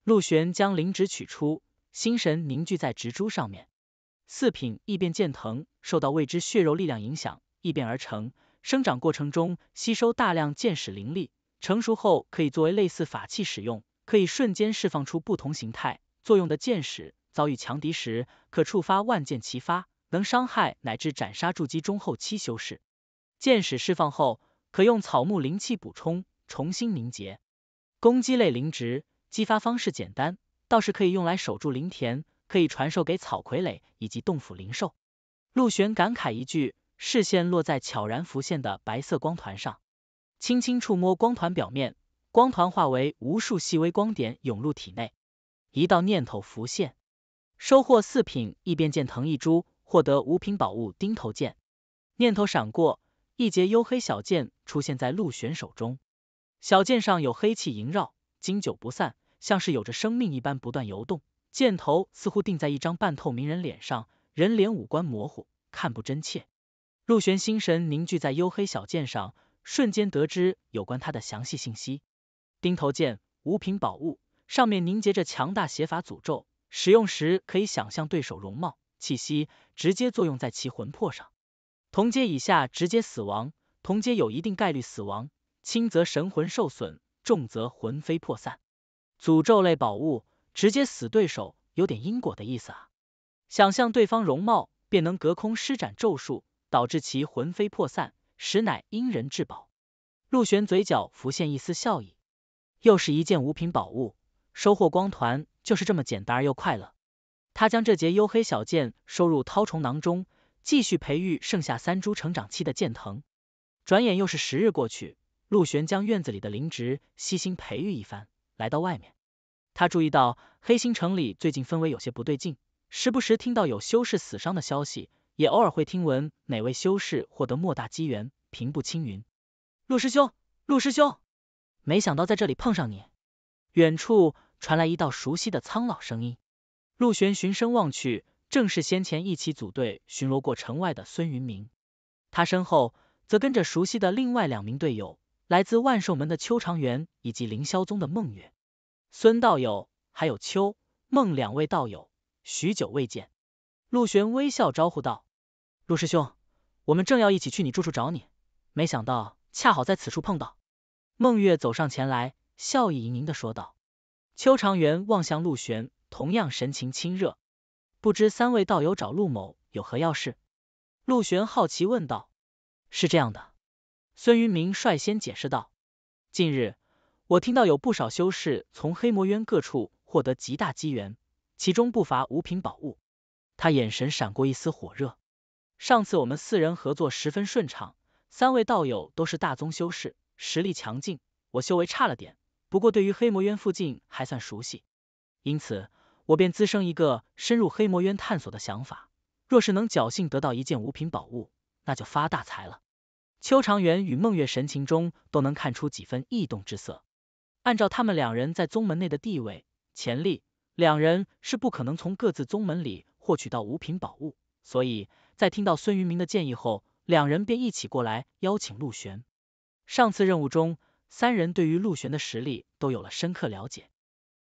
陆玄将灵植取出，心神凝聚在植株上面。四品异变剑藤受到未知血肉力量影响，异变而成。生长过程中吸收大量剑矢灵力，成熟后可以作为类似法器使用，可以瞬间释放出不同形态、作用的剑矢。遭遇强敌时，可触发万箭齐发，能伤害乃至斩杀筑基中后期修士。剑矢释放后，可用草木灵气补充，重新凝结。攻击类灵植激发方式简单，倒是可以用来守住灵田，可以传授给草傀儡以及洞府灵兽。陆玄感慨一句。视线落在悄然浮现的白色光团上，轻轻触摸光团表面，光团化为无数细微光点涌入体内。一道念头浮现，收获四品异变剑藤一株，获得五品宝物钉头剑。念头闪过，一截幽黑小剑出现在陆玄手中，小剑上有黑气萦绕，经久不散，像是有着生命一般不断游动。剑头似乎钉在一张半透明人脸上，人脸五官模糊，看不真切。陆玄心神凝聚在幽黑小剑上，瞬间得知有关他的详细信息。钉头剑，五品宝物，上面凝结着强大邪法诅咒，使用时可以想象对手容貌、气息，直接作用在其魂魄上。同阶以下直接死亡，同阶有一定概率死亡，轻则神魂受损，重则魂飞魄散。诅咒类宝物，直接死对手，有点因果的意思啊！想象对方容貌，便能隔空施展咒术。导致其魂飞魄散，实乃阴人至宝。陆玄嘴角浮现一丝笑意，又是一件五品宝物，收获光团就是这么简单而又快乐。他将这节幽黑小剑收入掏虫囊中，继续培育剩下三株成长期的剑藤。转眼又是十日过去，陆玄将院子里的灵植悉心培育一番，来到外面，他注意到黑心城里最近氛围有些不对劲，时不时听到有修士死伤的消息。也偶尔会听闻哪位修士获得莫大机缘，平步青云。陆师兄，陆师兄，没想到在这里碰上你。远处传来一道熟悉的苍老声音。陆玄循声望去，正是先前一起组队巡逻过城外的孙云明。他身后则跟着熟悉的另外两名队友，来自万寿门的邱长元以及凌霄宗的孟月。孙道友，还有邱、孟两位道友，许久未见。陆玄微笑招呼道。陆师兄，我们正要一起去你住处找你，没想到恰好在此处碰到。孟月走上前来，笑意盈盈的说道。邱长元望向陆玄，同样神情亲热。不知三位道友找陆某有何要事？陆玄好奇问道。是这样的，孙云明率先解释道。近日，我听到有不少修士从黑魔渊各处获得极大机缘，其中不乏五品宝物。他眼神闪过一丝火热。上次我们四人合作十分顺畅，三位道友都是大宗修士，实力强劲，我修为差了点，不过对于黑魔渊附近还算熟悉，因此我便滋生一个深入黑魔渊探索的想法。若是能侥幸得到一件五品宝物，那就发大财了。邱长元与孟月神情中都能看出几分异动之色。按照他们两人在宗门内的地位、潜力，两人是不可能从各自宗门里获取到五品宝物，所以。在听到孙云明的建议后，两人便一起过来邀请陆玄。上次任务中，三人对于陆玄的实力都有了深刻了解。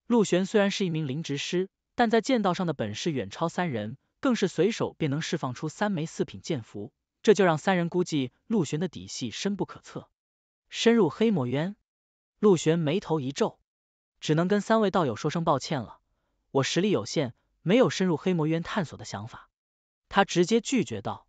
陆玄虽然是一名灵职师，但在剑道上的本事远超三人，更是随手便能释放出三枚四品剑符，这就让三人估计陆玄的底细深不可测。深入黑魔渊？陆玄眉头一皱，只能跟三位道友说声抱歉了，我实力有限，没有深入黑魔渊探索的想法。他直接拒绝道：“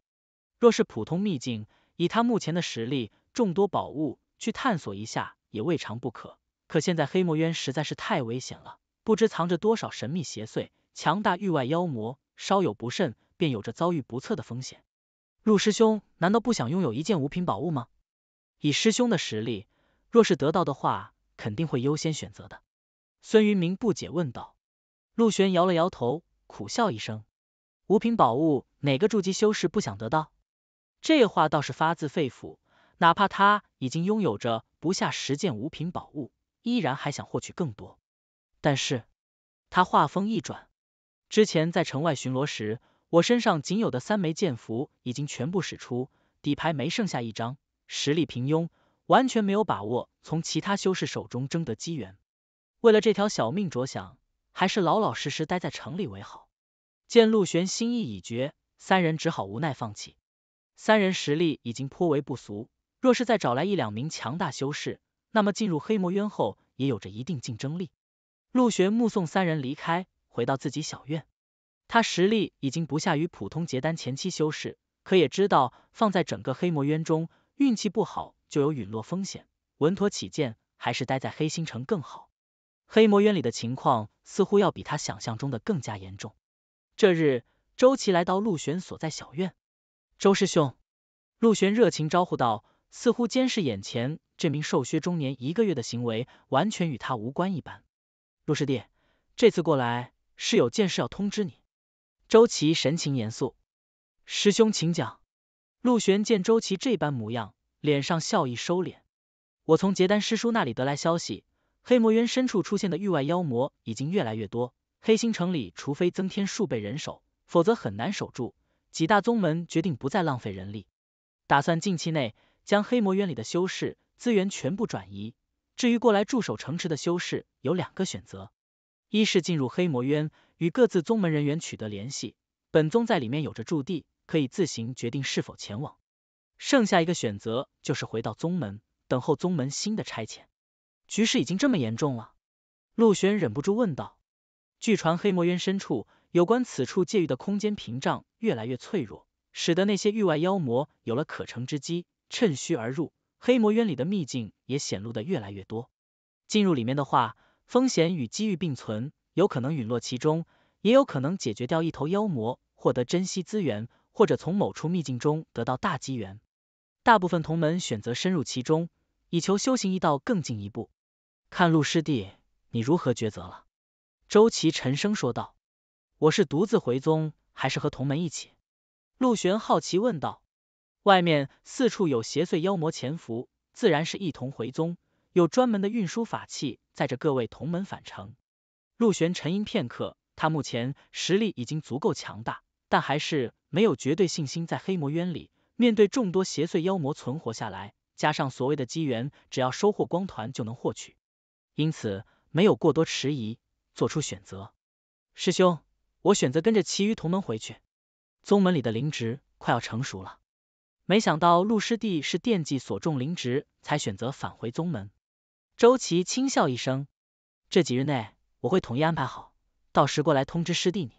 若是普通秘境，以他目前的实力，众多宝物去探索一下也未尝不可。可现在黑魔渊实在是太危险了，不知藏着多少神秘邪祟、强大域外妖魔，稍有不慎便有着遭遇不测的风险。陆师兄难道不想拥有一件五品宝物吗？以师兄的实力，若是得到的话，肯定会优先选择的。”孙云明不解问道。陆玄摇了摇头，苦笑一声。五品宝物，哪个筑基修士不想得到？这话倒是发自肺腑。哪怕他已经拥有着不下十件五品宝物，依然还想获取更多。但是，他话锋一转：“之前在城外巡逻时，我身上仅有的三枚剑符已经全部使出，底牌没剩下一张，实力平庸，完全没有把握从其他修士手中争得机缘。为了这条小命着想，还是老老实实待在城里为好。”见陆玄心意已决，三人只好无奈放弃。三人实力已经颇为不俗，若是再找来一两名强大修士，那么进入黑魔渊后也有着一定竞争力。陆玄目送三人离开，回到自己小院。他实力已经不下于普通结丹前期修士，可也知道放在整个黑魔渊中，运气不好就有陨落风险。稳妥起见，还是待在黑心城更好。黑魔渊里的情况似乎要比他想象中的更加严重。这日，周琦来到陆玄所在小院。周师兄，陆玄热情招呼道，似乎监视眼前这名瘦削中年一个月的行为，完全与他无关一般。陆师弟，这次过来是有件事要通知你。周琦神情严肃，师兄请讲。陆玄见周琦这般模样，脸上笑意收敛。我从结丹师叔那里得来消息，黑魔渊深处出现的域外妖魔已经越来越多。黑星城里，除非增添数倍人手，否则很难守住。几大宗门决定不再浪费人力，打算近期内将黑魔渊里的修士资源全部转移。至于过来驻守城池的修士，有两个选择：一是进入黑魔渊，与各自宗门人员取得联系，本宗在里面有着驻地，可以自行决定是否前往；剩下一个选择就是回到宗门，等候宗门新的差遣。局势已经这么严重了，陆玄忍不住问道。据传，黑魔渊深处有关此处界域的空间屏障越来越脆弱，使得那些域外妖魔有了可乘之机，趁虚而入。黑魔渊里的秘境也显露的越来越多。进入里面的话，风险与机遇并存，有可能陨落其中，也有可能解决掉一头妖魔，获得珍惜资源，或者从某处秘境中得到大机缘。大部分同门选择深入其中，以求修行一道更进一步。看陆师弟，你如何抉择了？周琦沉声说道：“我是独自回宗，还是和同门一起？”陆玄好奇问道。外面四处有邪祟妖魔潜伏，自然是一同回宗。有专门的运输法器载着各位同门返程。陆玄沉吟片刻，他目前实力已经足够强大，但还是没有绝对信心在黑魔渊里面对众多邪祟妖魔存活下来。加上所谓的机缘，只要收获光团就能获取，因此没有过多迟疑。做出选择，师兄，我选择跟着其余同门回去。宗门里的灵植快要成熟了，没想到陆师弟是惦记所种灵植，才选择返回宗门。周琦轻笑一声，这几日内我会统一安排好，到时过来通知师弟你。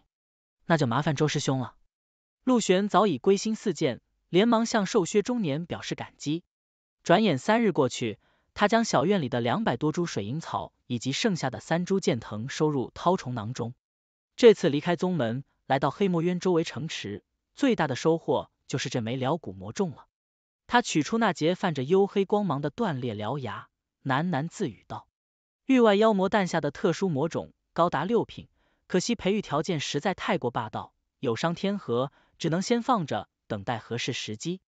那就麻烦周师兄了。陆玄早已归心似箭，连忙向瘦削中年表示感激。转眼三日过去。他将小院里的两百多株水银草以及剩下的三株剑藤收入掏虫囊中。这次离开宗门，来到黑魔渊周围城池，最大的收获就是这枚辽骨魔种了。他取出那节泛着幽黑光芒的断裂獠牙，喃喃自语道：“域外妖魔诞下的特殊魔种，高达六品，可惜培育条件实在太过霸道，有伤天和，只能先放着，等待合适时机。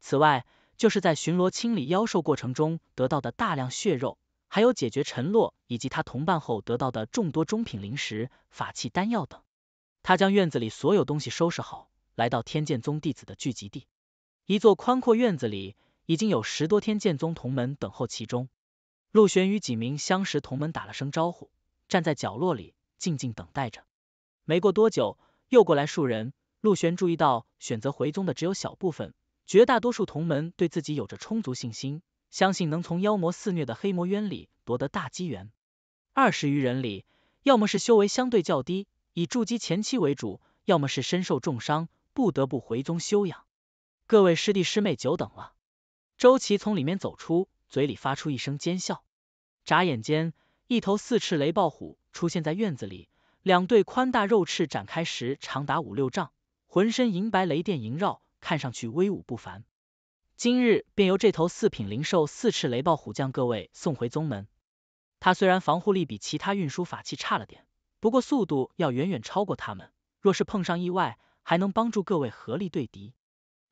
此外。”就是在巡逻清理妖兽过程中得到的大量血肉，还有解决陈洛以及他同伴后得到的众多中品灵石、法器、丹药等。他将院子里所有东西收拾好，来到天剑宗弟子的聚集地。一座宽阔院子里，已经有十多天剑宗同门等候其中。陆玄与几名相识同门打了声招呼，站在角落里静静等待着。没过多久，又过来数人。陆玄注意到，选择回宗的只有小部分。绝大多数同门对自己有着充足信心，相信能从妖魔肆虐的黑魔渊里夺得大机缘。二十余人里，要么是修为相对较低，以筑基前期为主；要么是身受重伤，不得不回宗休养。各位师弟师妹久等了。周琦从里面走出，嘴里发出一声奸笑。眨眼间，一头四翅雷暴虎出现在院子里，两对宽大肉翅展开时长达五六丈，浑身银白雷电萦绕。看上去威武不凡，今日便由这头四品灵兽四翅雷暴虎将各位送回宗门。它虽然防护力比其他运输法器差了点，不过速度要远远超过他们。若是碰上意外，还能帮助各位合力对敌。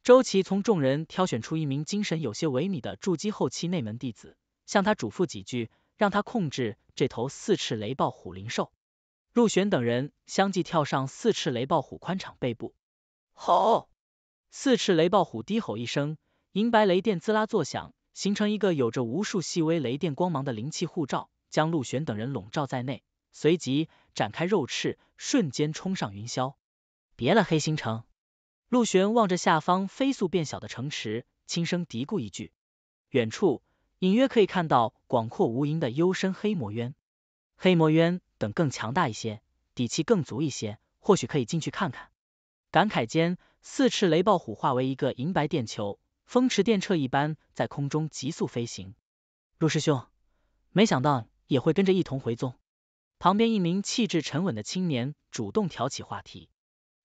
周琦从众人挑选出一名精神有些萎靡的筑基后期内门弟子，向他嘱咐几句，让他控制这头四翅雷暴虎灵兽。陆玄等人相继跳上四翅雷暴虎宽敞背部，好。四翅雷暴虎低吼一声，银白雷电滋啦作响，形成一个有着无数细微雷电光芒的灵气护罩，将陆玄等人笼罩在内。随即展开肉翅，瞬间冲上云霄。别了黑星城，陆玄望着下方飞速变小的城池，轻声嘀咕一句。远处隐约可以看到广阔无垠的幽深黑魔渊。黑魔渊等更强大一些，底气更足一些，或许可以进去看看。感慨间。四翅雷暴虎化为一个银白电球，风驰电掣一般在空中急速飞行。陆师兄，没想到也会跟着一同回宗。旁边一名气质沉稳的青年主动挑起话题。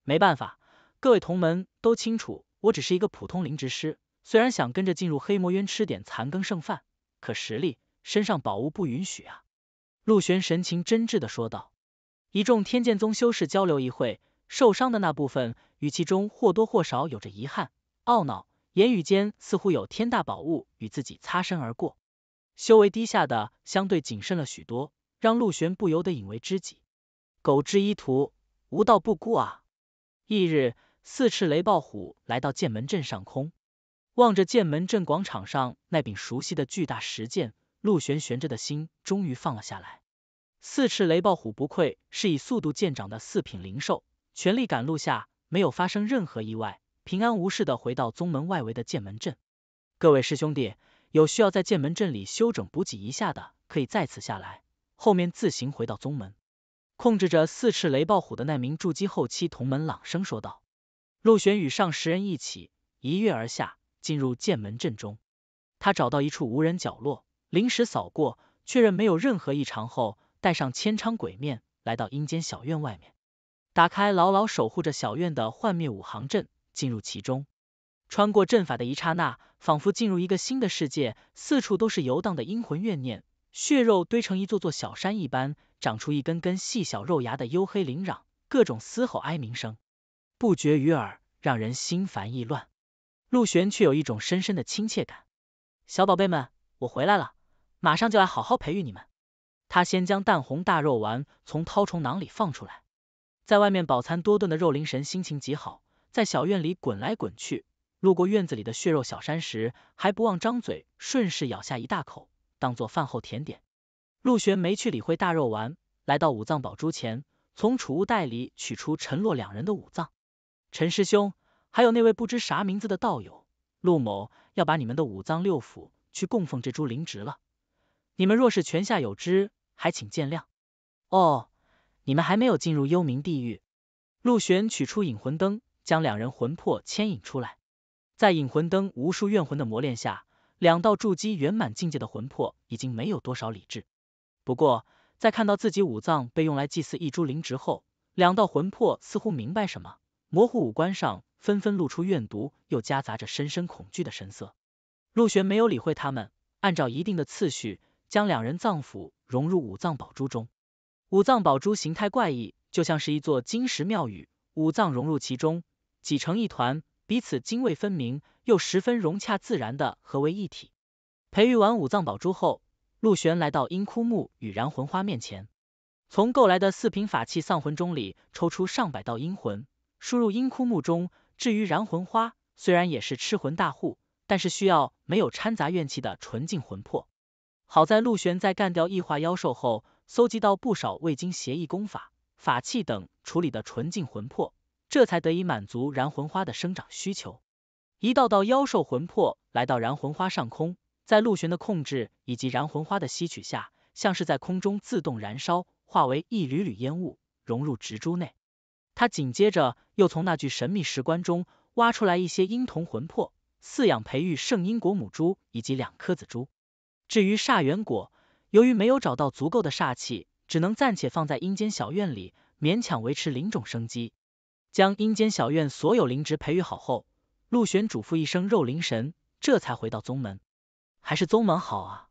没办法，各位同门都清楚，我只是一个普通灵职师，虽然想跟着进入黑魔渊吃点残羹剩饭，可实力、身上宝物不允许啊。陆玄神情真挚的说道。一众天剑宗修士交流一会，受伤的那部分。语气中或多或少有着遗憾、懊恼，言语间似乎有天大宝物与自己擦身而过，修为低下的相对谨慎了许多，让陆玄不由得引为知己。狗之一徒，无道不孤啊！翌日，四翅雷暴虎来到剑门镇上空，望着剑门镇广场上那柄熟悉的巨大石剑，陆玄悬着的心终于放了下来。四翅雷暴虎不愧是以速度见长的四品灵兽，全力赶路下。没有发生任何意外，平安无事的回到宗门外围的剑门镇。各位师兄弟，有需要在剑门镇里休整补给一下的，可以再次下来，后面自行回到宗门。控制着四翅雷暴虎的那名筑基后期同门朗声说道。陆玄与上十人一起一跃而下，进入剑门阵中。他找到一处无人角落，临时扫过，确认没有任何异常后，带上千昌鬼面，来到阴间小院外面。打开牢牢守护着小院的幻灭五行阵，进入其中。穿过阵法的一刹那，仿佛进入一个新的世界，四处都是游荡的阴魂怨念，血肉堆成一座座小山一般，长出一根根细小肉芽的黝黑林壤，各种嘶吼哀鸣声不绝于耳，让人心烦意乱。陆玄却有一种深深的亲切感：“小宝贝们，我回来了，马上就来好好培育你们。”他先将淡红大肉丸从掏虫囊里放出来。在外面饱餐多顿的肉灵神心情极好，在小院里滚来滚去，路过院子里的血肉小山时，还不忘张嘴顺势咬下一大口，当做饭后甜点。陆玄没去理会大肉丸，来到五脏宝珠前，从储物袋里取出陈洛两人的五脏。陈师兄，还有那位不知啥名字的道友，陆某要把你们的五脏六腑去供奉这株灵植了，你们若是泉下有知，还请见谅。哦。你们还没有进入幽冥地狱。陆玄取出引魂灯，将两人魂魄牵引出来。在引魂灯无数怨魂的磨练下，两道筑基圆满境界的魂魄已经没有多少理智。不过，在看到自己五脏被用来祭祀一株灵植后，两道魂魄似乎明白什么，模糊五官上纷纷露出怨毒又夹杂着深深恐惧的神色。陆玄没有理会他们，按照一定的次序，将两人脏腑融入五脏宝珠中。五藏宝珠形态怪异，就像是一座金石庙宇，五脏融入其中，挤成一团，彼此泾渭分明，又十分融洽自然的合为一体。培育完五藏宝珠后，陆玄来到阴枯木与燃魂花面前，从购来的四品法器丧魂钟里抽出上百道阴魂，输入阴枯木中。至于燃魂花，虽然也是吃魂大户，但是需要没有掺杂怨气的纯净魂魄。好在陆玄在干掉异化妖兽后。搜集到不少未经协议功法、法器等处理的纯净魂魄，这才得以满足燃魂花的生长需求。一道道妖兽魂魄来到燃魂花上空，在陆玄的控制以及燃魂花的吸取下，像是在空中自动燃烧，化为一缕缕烟雾，融入植株内。他紧接着又从那具神秘石棺中挖出来一些婴童魂魄，饲养培育圣婴果母猪以及两颗子猪。至于煞元果。由于没有找到足够的煞气，只能暂且放在阴间小院里，勉强维持灵种生机。将阴间小院所有灵植培育好后，陆玄嘱咐一声肉灵神，这才回到宗门。还是宗门好。啊！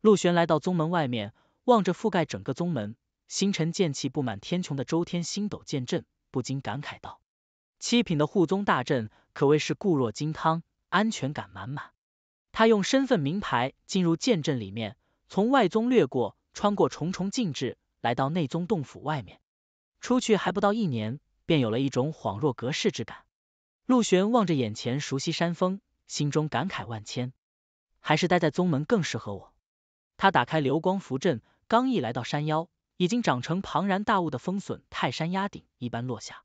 陆玄来到宗门外面，望着覆盖整个宗门、星辰剑气布满天穹的周天星斗剑阵，不禁感慨道：“七品的护宗大阵可谓是固若金汤，安全感满满。”他用身份名牌进入剑阵里面。从外宗掠过，穿过重重禁制，来到内宗洞府外面。出去还不到一年，便有了一种恍若隔世之感。陆玄望着眼前熟悉山峰，心中感慨万千。还是待在宗门更适合我。他打开流光符阵，刚一来到山腰，已经长成庞然大物的风隼，泰山压顶一般落下。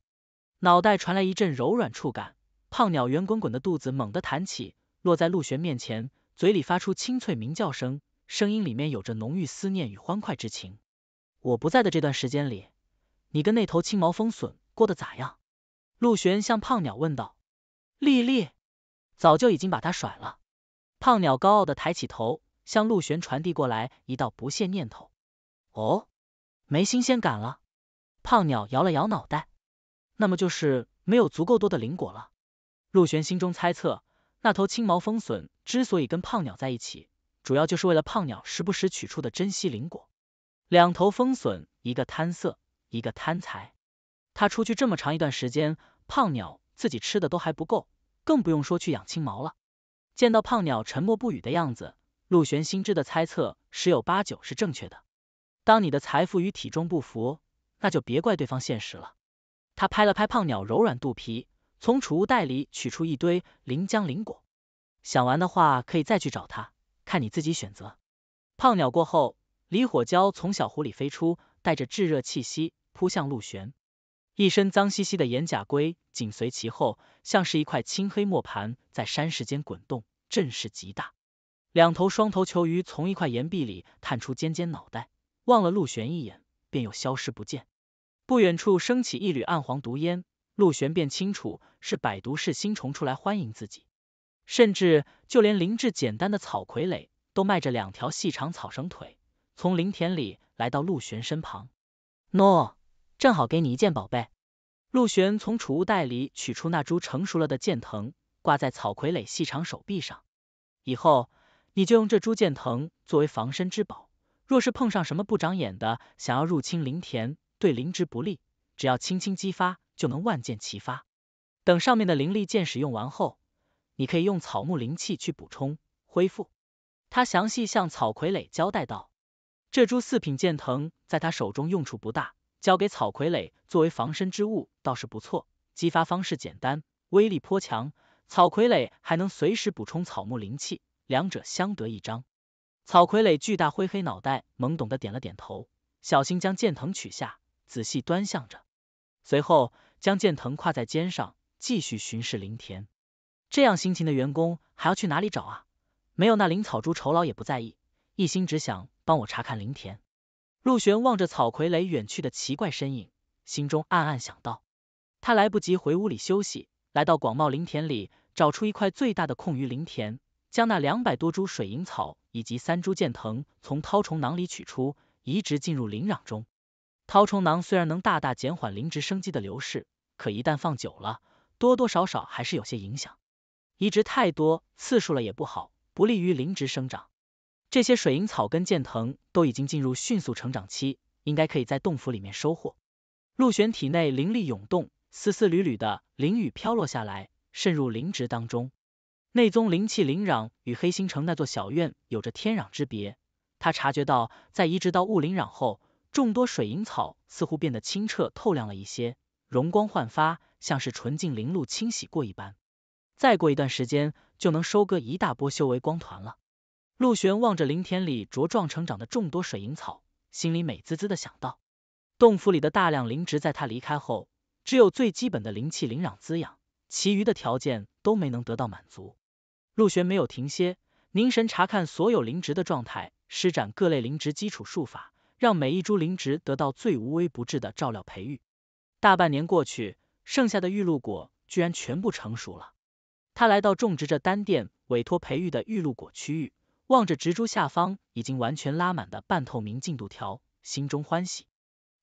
脑袋传来一阵柔软触感，胖鸟圆滚滚的肚子猛地弹起，落在陆玄面前，嘴里发出清脆鸣叫声。声音里面有着浓郁思念与欢快之情。我不在的这段时间里，你跟那头青毛风隼过得咋样？陆玄向胖鸟问道。丽丽早就已经把他甩了。胖鸟高傲的抬起头，向陆玄传递过来一道不屑念头。哦，没新鲜感了。胖鸟摇了摇脑袋。那么就是没有足够多的灵果了。陆玄心中猜测，那头青毛风隼之所以跟胖鸟在一起。主要就是为了胖鸟时不时取出的珍稀灵果，两头风隼，一个贪色，一个贪财。他出去这么长一段时间，胖鸟自己吃的都还不够，更不用说去养青毛了。见到胖鸟沉默不语的样子，陆玄心知的猜测十有八九是正确的。当你的财富与体重不符，那就别怪对方现实了。他拍了拍胖鸟柔软肚皮，从储物袋里取出一堆灵浆灵果，想玩的话可以再去找他。看你自己选择。胖鸟过后，离火娇从小狐狸飞出，带着炙热气息扑向陆玄。一身脏兮兮的岩甲龟紧随其后，像是一块青黑磨盘在山石间滚动，阵势极大。两头双头球鱼从一块岩壁里探出尖尖脑袋，望了陆玄一眼，便又消失不见。不远处升起一缕暗黄毒烟，陆玄便清楚是百毒式新虫出来欢迎自己。甚至就连灵智简单的草傀儡，都迈着两条细长草绳腿，从灵田里来到陆玄身旁。诺，正好给你一件宝贝。陆玄从储物袋里取出那株成熟了的剑藤，挂在草傀儡细长手臂上。以后你就用这株剑藤作为防身之宝。若是碰上什么不长眼的想要入侵灵田，对灵植不利，只要轻轻激发，就能万箭齐发。等上面的灵力剑使用完后。你可以用草木灵气去补充恢复。他详细向草傀儡交代道：“这株四品剑藤在他手中用处不大，交给草傀儡作为防身之物倒是不错。激发方式简单，威力颇强。草傀儡还能随时补充草木灵气，两者相得益彰。”草傀儡巨大灰黑脑袋懵懂的点了点头，小心将剑藤取下，仔细端详着，随后将剑藤挎在肩上，继续巡视林田。这样辛勤的员工还要去哪里找啊？没有那灵草猪酬劳也不在意，一心只想帮我查看灵田。陆玄望着草傀儡远去的奇怪身影，心中暗暗想到。他来不及回屋里休息，来到广袤林田里，找出一块最大的空余林田，将那两百多株水银草以及三株剑藤从掏虫囊里取出，移植进入灵壤中。掏虫囊虽然能大大减缓灵植生机的流逝，可一旦放久了，多多少少还是有些影响。移植太多次数了也不好，不利于灵植生长。这些水银草根、剑藤都已经进入迅速成长期，应该可以在洞府里面收获。陆玄体内灵力涌动，丝丝缕缕的灵雨飘落下来，渗入灵植当中。内宗灵气灵壤与黑心城那座小院有着天壤之别。他察觉到，在移植到雾灵壤后，众多水银草似乎变得清澈透亮了一些，容光焕发，像是纯净灵露清洗过一般。再过一段时间，就能收割一大波修为光团了。陆玄望着林田里茁壮成长的众多水银草，心里美滋滋的想到。洞府里的大量灵植在他离开后，只有最基本的灵气灵壤滋养，其余的条件都没能得到满足。陆玄没有停歇，凝神查看所有灵植的状态，施展各类灵植基础术法，让每一株灵植得到最无微不至的照料培育。大半年过去，剩下的玉露果居然全部成熟了。他来到种植着丹殿委托培育的玉露果区域，望着植株下方已经完全拉满的半透明进度条，心中欢喜。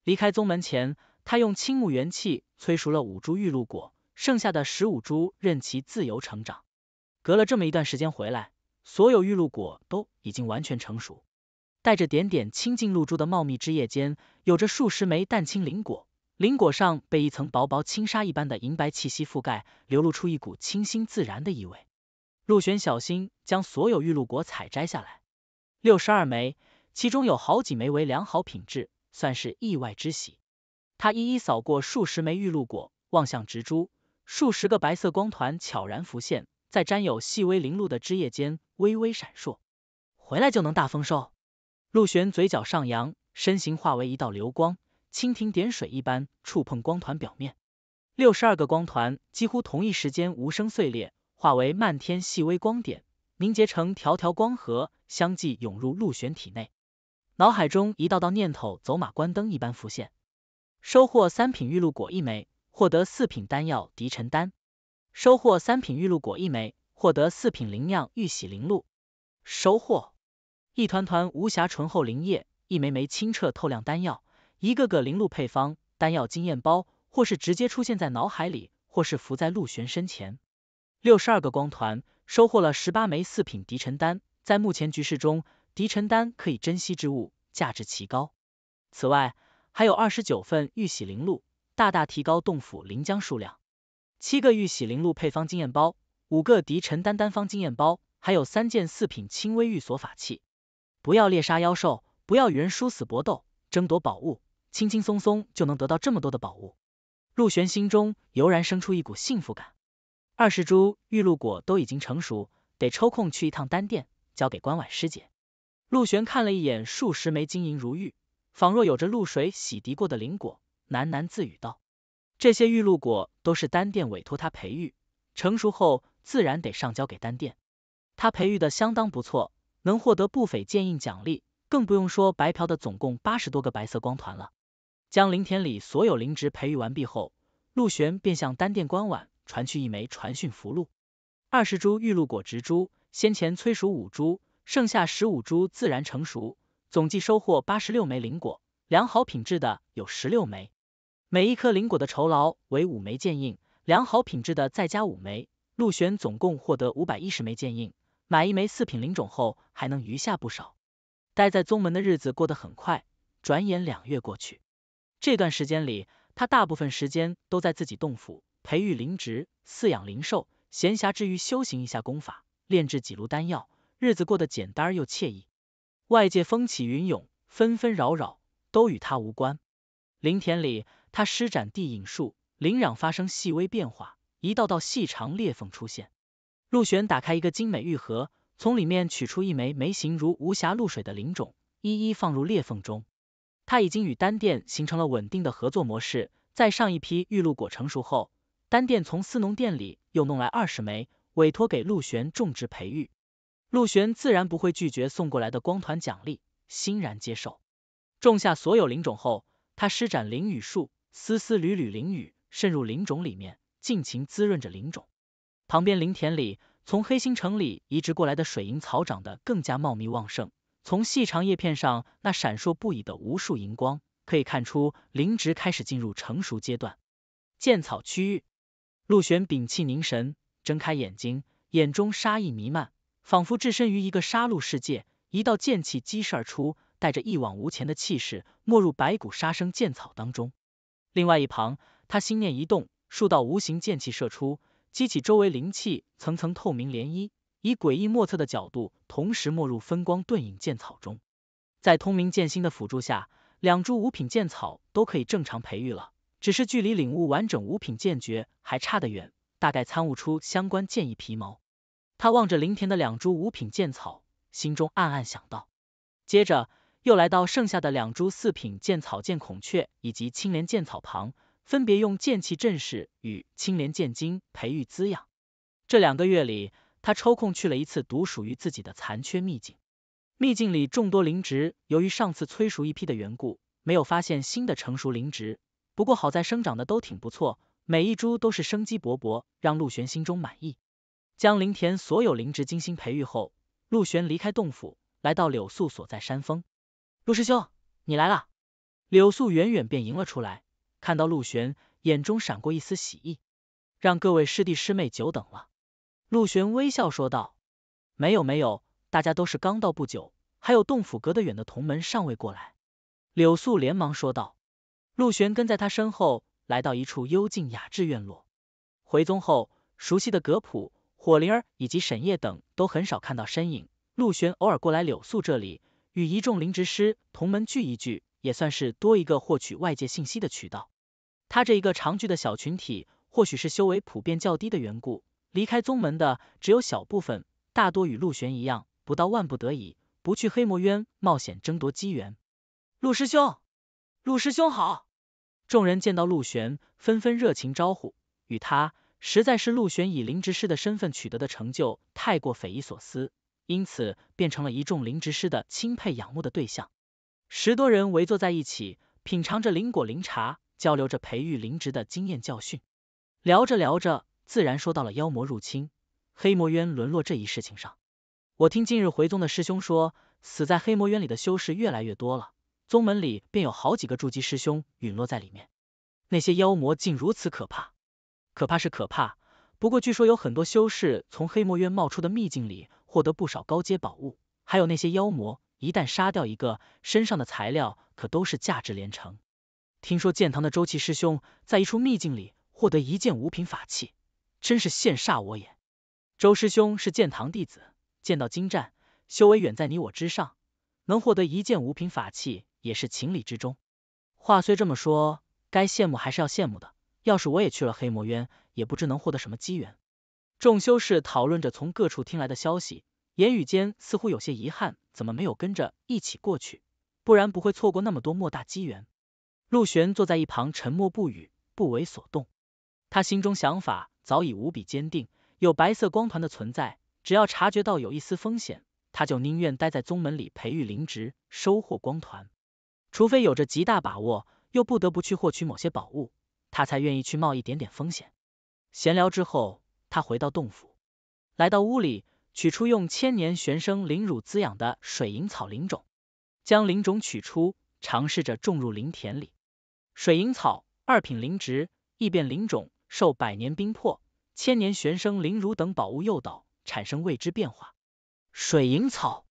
离开宗门前，他用青木元气催熟了五株玉露果，剩下的十五株任其自由成长。隔了这么一段时间回来，所有玉露果都已经完全成熟，带着点点清净露珠的茂密枝叶间，有着数十枚蛋青灵果。灵果上被一层薄薄轻纱一般的银白气息覆盖，流露出一股清新自然的意味。陆玄小心将所有玉露果采摘下来，六十二枚，其中有好几枚为良好品质，算是意外之喜。他一一扫过数十枚玉露果，望向植株，数十个白色光团悄然浮现，在沾有细微灵露的枝叶间微微闪烁。回来就能大丰收。陆玄嘴角上扬，身形化为一道流光。蜻蜓点水一般触碰光团表面，六十二个光团几乎同一时间无声碎裂，化为漫天细微光点，凝结成条条光河，相继涌入陆玄体内。脑海中一道道念头走马观灯一般浮现，收获三品玉露果一枚，获得四品丹药涤尘丹；收获三品玉露果一枚，获得四品灵酿玉玺灵露。收获一团团无瑕醇厚灵液，一枚枚清澈透亮丹药。一个个灵露配方、丹药经验包，或是直接出现在脑海里，或是浮在陆玄身前。六十二个光团，收获了十八枚四品涤尘丹。在目前局势中，涤尘丹可以珍惜之物，价值奇高。此外，还有二十九份玉玺灵露，大大提高洞府灵浆数量。七个玉玺灵露配方经验包，五个涤尘丹丹方经验包，还有三件四品轻微玉锁法器。不要猎杀妖兽，不要与人殊死搏斗，争夺宝物。轻轻松松就能得到这么多的宝物，陆玄心中油然生出一股幸福感。二十株玉露果都已经成熟，得抽空去一趟丹殿，交给关婉师姐。陆玄看了一眼数十枚晶莹如玉、仿若有着露水洗涤过的灵果，喃喃自语道：“这些玉露果都是丹殿委托他培育，成熟后自然得上交给丹殿。他培育的相当不错，能获得不菲剑印奖励，更不用说白嫖的总共八十多个白色光团了。”将灵田里所有灵植培育完毕后，陆玄便向丹殿官婉传去一枚传讯符箓。二十株玉露果植株，先前催熟五株，剩下十五株自然成熟，总计收获八十六枚灵果，良好品质的有十六枚。每一颗灵果的酬劳为五枚剑印，良好品质的再加五枚。陆玄总共获得五百一十枚剑印，买一枚四品灵种后还能余下不少。待在宗门的日子过得很快，转眼两月过去。这段时间里，他大部分时间都在自己洞府培育灵植、饲养灵兽，闲暇之余修行一下功法，炼制几炉丹药，日子过得简单又惬意。外界风起云涌、纷纷扰扰，都与他无关。灵田里，他施展地影术，灵壤发生细微变化，一道道细长裂缝出现。陆玄打开一个精美玉盒，从里面取出一枚枚形如无暇露水的灵种，一一放入裂缝中。他已经与单店形成了稳定的合作模式，在上一批玉露果成熟后，单店从私农店里又弄来二十枚，委托给陆玄种植培育。陆玄自然不会拒绝送过来的光团奖励，欣然接受。种下所有灵种后，他施展灵雨术，丝丝缕缕灵雨渗入灵种里面，尽情滋润着灵种。旁边林田里，从黑星城里移植过来的水银草长得更加茂密旺盛。从细长叶片上那闪烁不已的无数荧光，可以看出灵植开始进入成熟阶段。剑草区域，陆玄屏气凝神，睁开眼睛，眼中杀意弥漫，仿佛置身于一个杀戮世界。一道剑气激射而出，带着一往无前的气势，没入白骨杀生剑草当中。另外一旁，他心念一动，数道无形剑气射出，激起周围灵气层层透明涟漪。以诡异莫测的角度，同时没入分光遁影剑草中。在通明剑心的辅助下，两株五品剑草都可以正常培育了，只是距离领悟完整五品剑诀还差得远，大概参悟出相关剑意皮毛。他望着林田的两株五品剑草，心中暗暗想到。接着又来到剩下的两株四品剑草剑孔雀以及青莲剑草旁，分别用剑气阵势与青莲剑经培育滋养。这两个月里。他抽空去了一次独属于自己的残缺秘境，秘境里众多灵植，由于上次催熟一批的缘故，没有发现新的成熟灵植。不过好在生长的都挺不错，每一株都是生机勃勃，让陆玄心中满意。将灵田所有灵植精心培育后，陆玄离开洞府，来到柳素所在山峰。陆师兄，你来了！柳素远远便迎了出来，看到陆玄，眼中闪过一丝喜意，让各位师弟师妹久等了。陆玄微笑说道：“没有没有，大家都是刚到不久，还有洞府隔得远的同门尚未过来。”柳素连忙说道。陆玄跟在他身后来到一处幽静雅致院落。回宗后，熟悉的葛普、火灵儿以及沈夜等都很少看到身影。陆玄偶尔过来柳素这里，与一众灵植师同门聚一聚，也算是多一个获取外界信息的渠道。他这一个常聚的小群体，或许是修为普遍较低的缘故。离开宗门的只有小部分，大多与陆玄一样，不到万不得已不去黑魔渊冒险争夺机缘。陆师兄，陆师兄好！众人见到陆玄，纷纷热情招呼。与他实在是陆玄以灵执师的身份取得的成就太过匪夷所思，因此变成了一众灵执师的钦佩仰慕的对象。十多人围坐在一起，品尝着灵果灵茶，交流着培育灵植的经验教训。聊着聊着。自然说到了妖魔入侵、黑魔渊沦落这一事情上。我听近日回宗的师兄说，死在黑魔渊里的修士越来越多了，宗门里便有好几个筑基师兄陨落在里面。那些妖魔竟如此可怕，可怕是可怕，不过据说有很多修士从黑魔渊冒出的秘境里获得不少高阶宝物，还有那些妖魔，一旦杀掉一个，身上的材料可都是价值连城。听说建堂的周琦师兄在一处秘境里获得一件五品法器。真是羡煞我也。周师兄是剑堂弟子，剑道精湛，修为远在你我之上，能获得一件五品法器也是情理之中。话虽这么说，该羡慕还是要羡慕的。要是我也去了黑魔渊，也不知能获得什么机缘。众修士讨论着从各处听来的消息，言语间似乎有些遗憾，怎么没有跟着一起过去，不然不会错过那么多莫大机缘。陆玄坐在一旁，沉默不语，不为所动。他心中想法早已无比坚定，有白色光团的存在，只要察觉到有一丝风险，他就宁愿待在宗门里培育灵植，收获光团。除非有着极大把握，又不得不去获取某些宝物，他才愿意去冒一点点风险。闲聊之后，他回到洞府，来到屋里，取出用千年玄生灵乳滋养的水银草灵种，将灵种取出，尝试着种入灵田里。水银草，二品灵植，异变灵种。受百年冰魄、千年玄生灵乳等宝物诱导，产生未知变化。水银草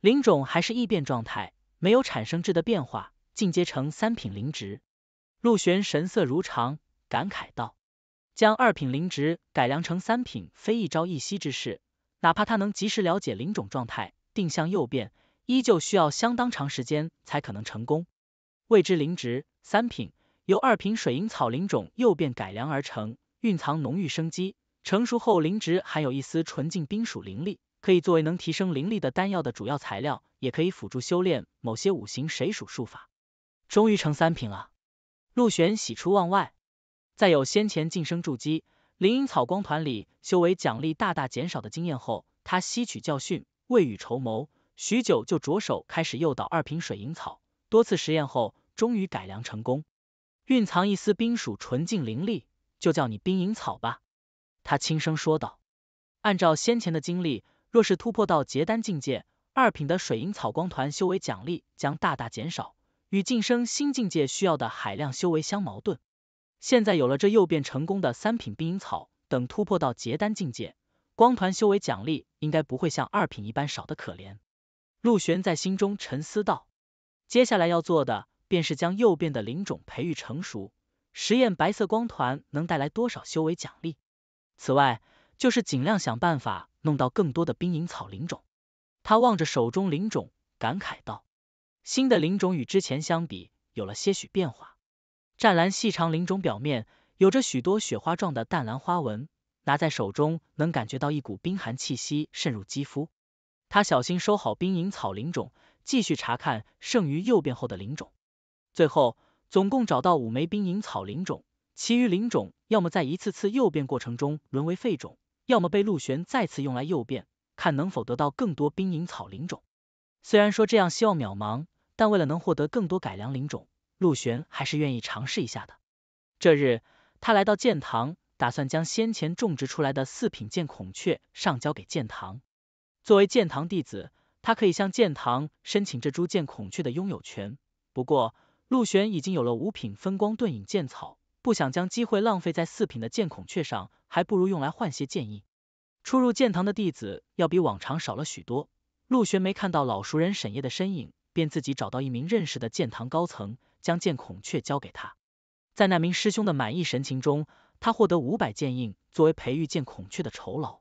灵种还是异变状态，没有产生质的变化，进阶成三品灵植。陆玄神色如常，感慨道：“将二品灵植改良成三品，非一朝一夕之事。哪怕他能及时了解灵种状态，定向诱变，依旧需要相当长时间才可能成功。未知灵植，三品。”由二品水银草灵种诱变改良而成，蕴藏浓郁生机，成熟后灵植含有一丝纯净冰属灵力，可以作为能提升灵力的丹药的主要材料，也可以辅助修炼某些五行水属术法。终于成三品了，陆玄喜出望外。在有先前晋升筑基，灵隐草光团里修为奖励大大减少的经验后，他吸取教训，未雨绸缪，许久就着手开始诱导二品水银草，多次实验后，终于改良成功。蕴藏一丝冰属纯净灵力，就叫你冰影草吧。”他轻声说道。按照先前的经历，若是突破到结丹境界，二品的水银草光团修为奖励将大大减少，与晋升新境界需要的海量修为相矛盾。现在有了这又变成功的三品冰影草，等突破到结丹境界，光团修为奖励应该不会像二品一般少的可怜。陆玄在心中沉思道：“接下来要做的……”便是将右边的灵种培育成熟，实验白色光团能带来多少修为奖励。此外，就是尽量想办法弄到更多的冰影草灵种。他望着手中灵种，感慨道：“新的灵种与之前相比，有了些许变化。湛蓝细长灵种表面有着许多雪花状的淡蓝花纹，拿在手中能感觉到一股冰寒气息渗入肌肤。”他小心收好冰影草灵种，继续查看剩余右边后的灵种。最后，总共找到五枚冰银草灵种，其余灵种要么在一次次诱变过程中沦为废种，要么被陆玄再次用来诱变，看能否得到更多冰银草灵种。虽然说这样希望渺茫，但为了能获得更多改良灵种，陆玄还是愿意尝试一下的。这日，他来到剑堂，打算将先前种植出来的四品剑孔雀上交给剑堂。作为剑堂弟子，他可以向剑堂申请这株剑孔雀的拥有权。不过，陆玄已经有了五品分光遁影剑草，不想将机会浪费在四品的剑孔雀上，还不如用来换些剑印。初入剑堂的弟子要比往常少了许多，陆玄没看到老熟人沈夜的身影，便自己找到一名认识的剑堂高层，将剑孔雀交给他。在那名师兄的满意神情中，他获得五百剑印作为培育剑孔雀的酬劳。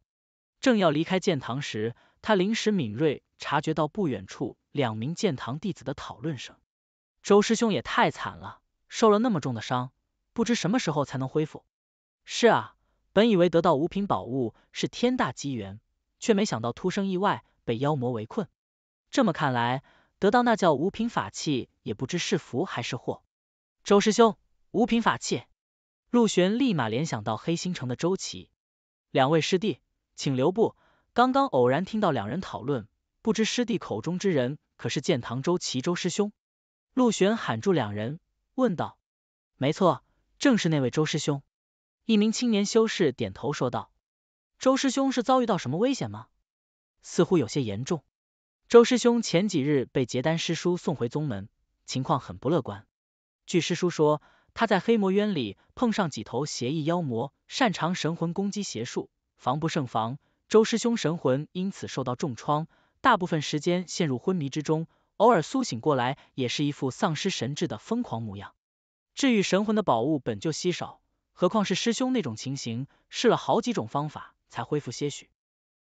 正要离开剑堂时，他临时敏锐察觉到不远处两名剑堂弟子的讨论声。周师兄也太惨了，受了那么重的伤，不知什么时候才能恢复。是啊，本以为得到五品宝物是天大机缘，却没想到突生意外，被妖魔围困。这么看来，得到那叫五品法器，也不知是福还是祸。周师兄，五品法器。陆玄立马联想到黑心城的周琦。两位师弟，请留步。刚刚偶然听到两人讨论，不知师弟口中之人可是建堂周琦周师兄？陆玄喊住两人，问道：“没错，正是那位周师兄。”一名青年修士点头说道：“周师兄是遭遇到什么危险吗？似乎有些严重。周师兄前几日被结丹师叔送回宗门，情况很不乐观。据师叔说，他在黑魔渊里碰上几头邪异妖魔，擅长神魂攻击邪术，防不胜防。周师兄神魂因此受到重创，大部分时间陷入昏迷之中。”偶尔苏醒过来，也是一副丧失神智的疯狂模样。治愈神魂的宝物本就稀少，何况是师兄那种情形，试了好几种方法才恢复些许。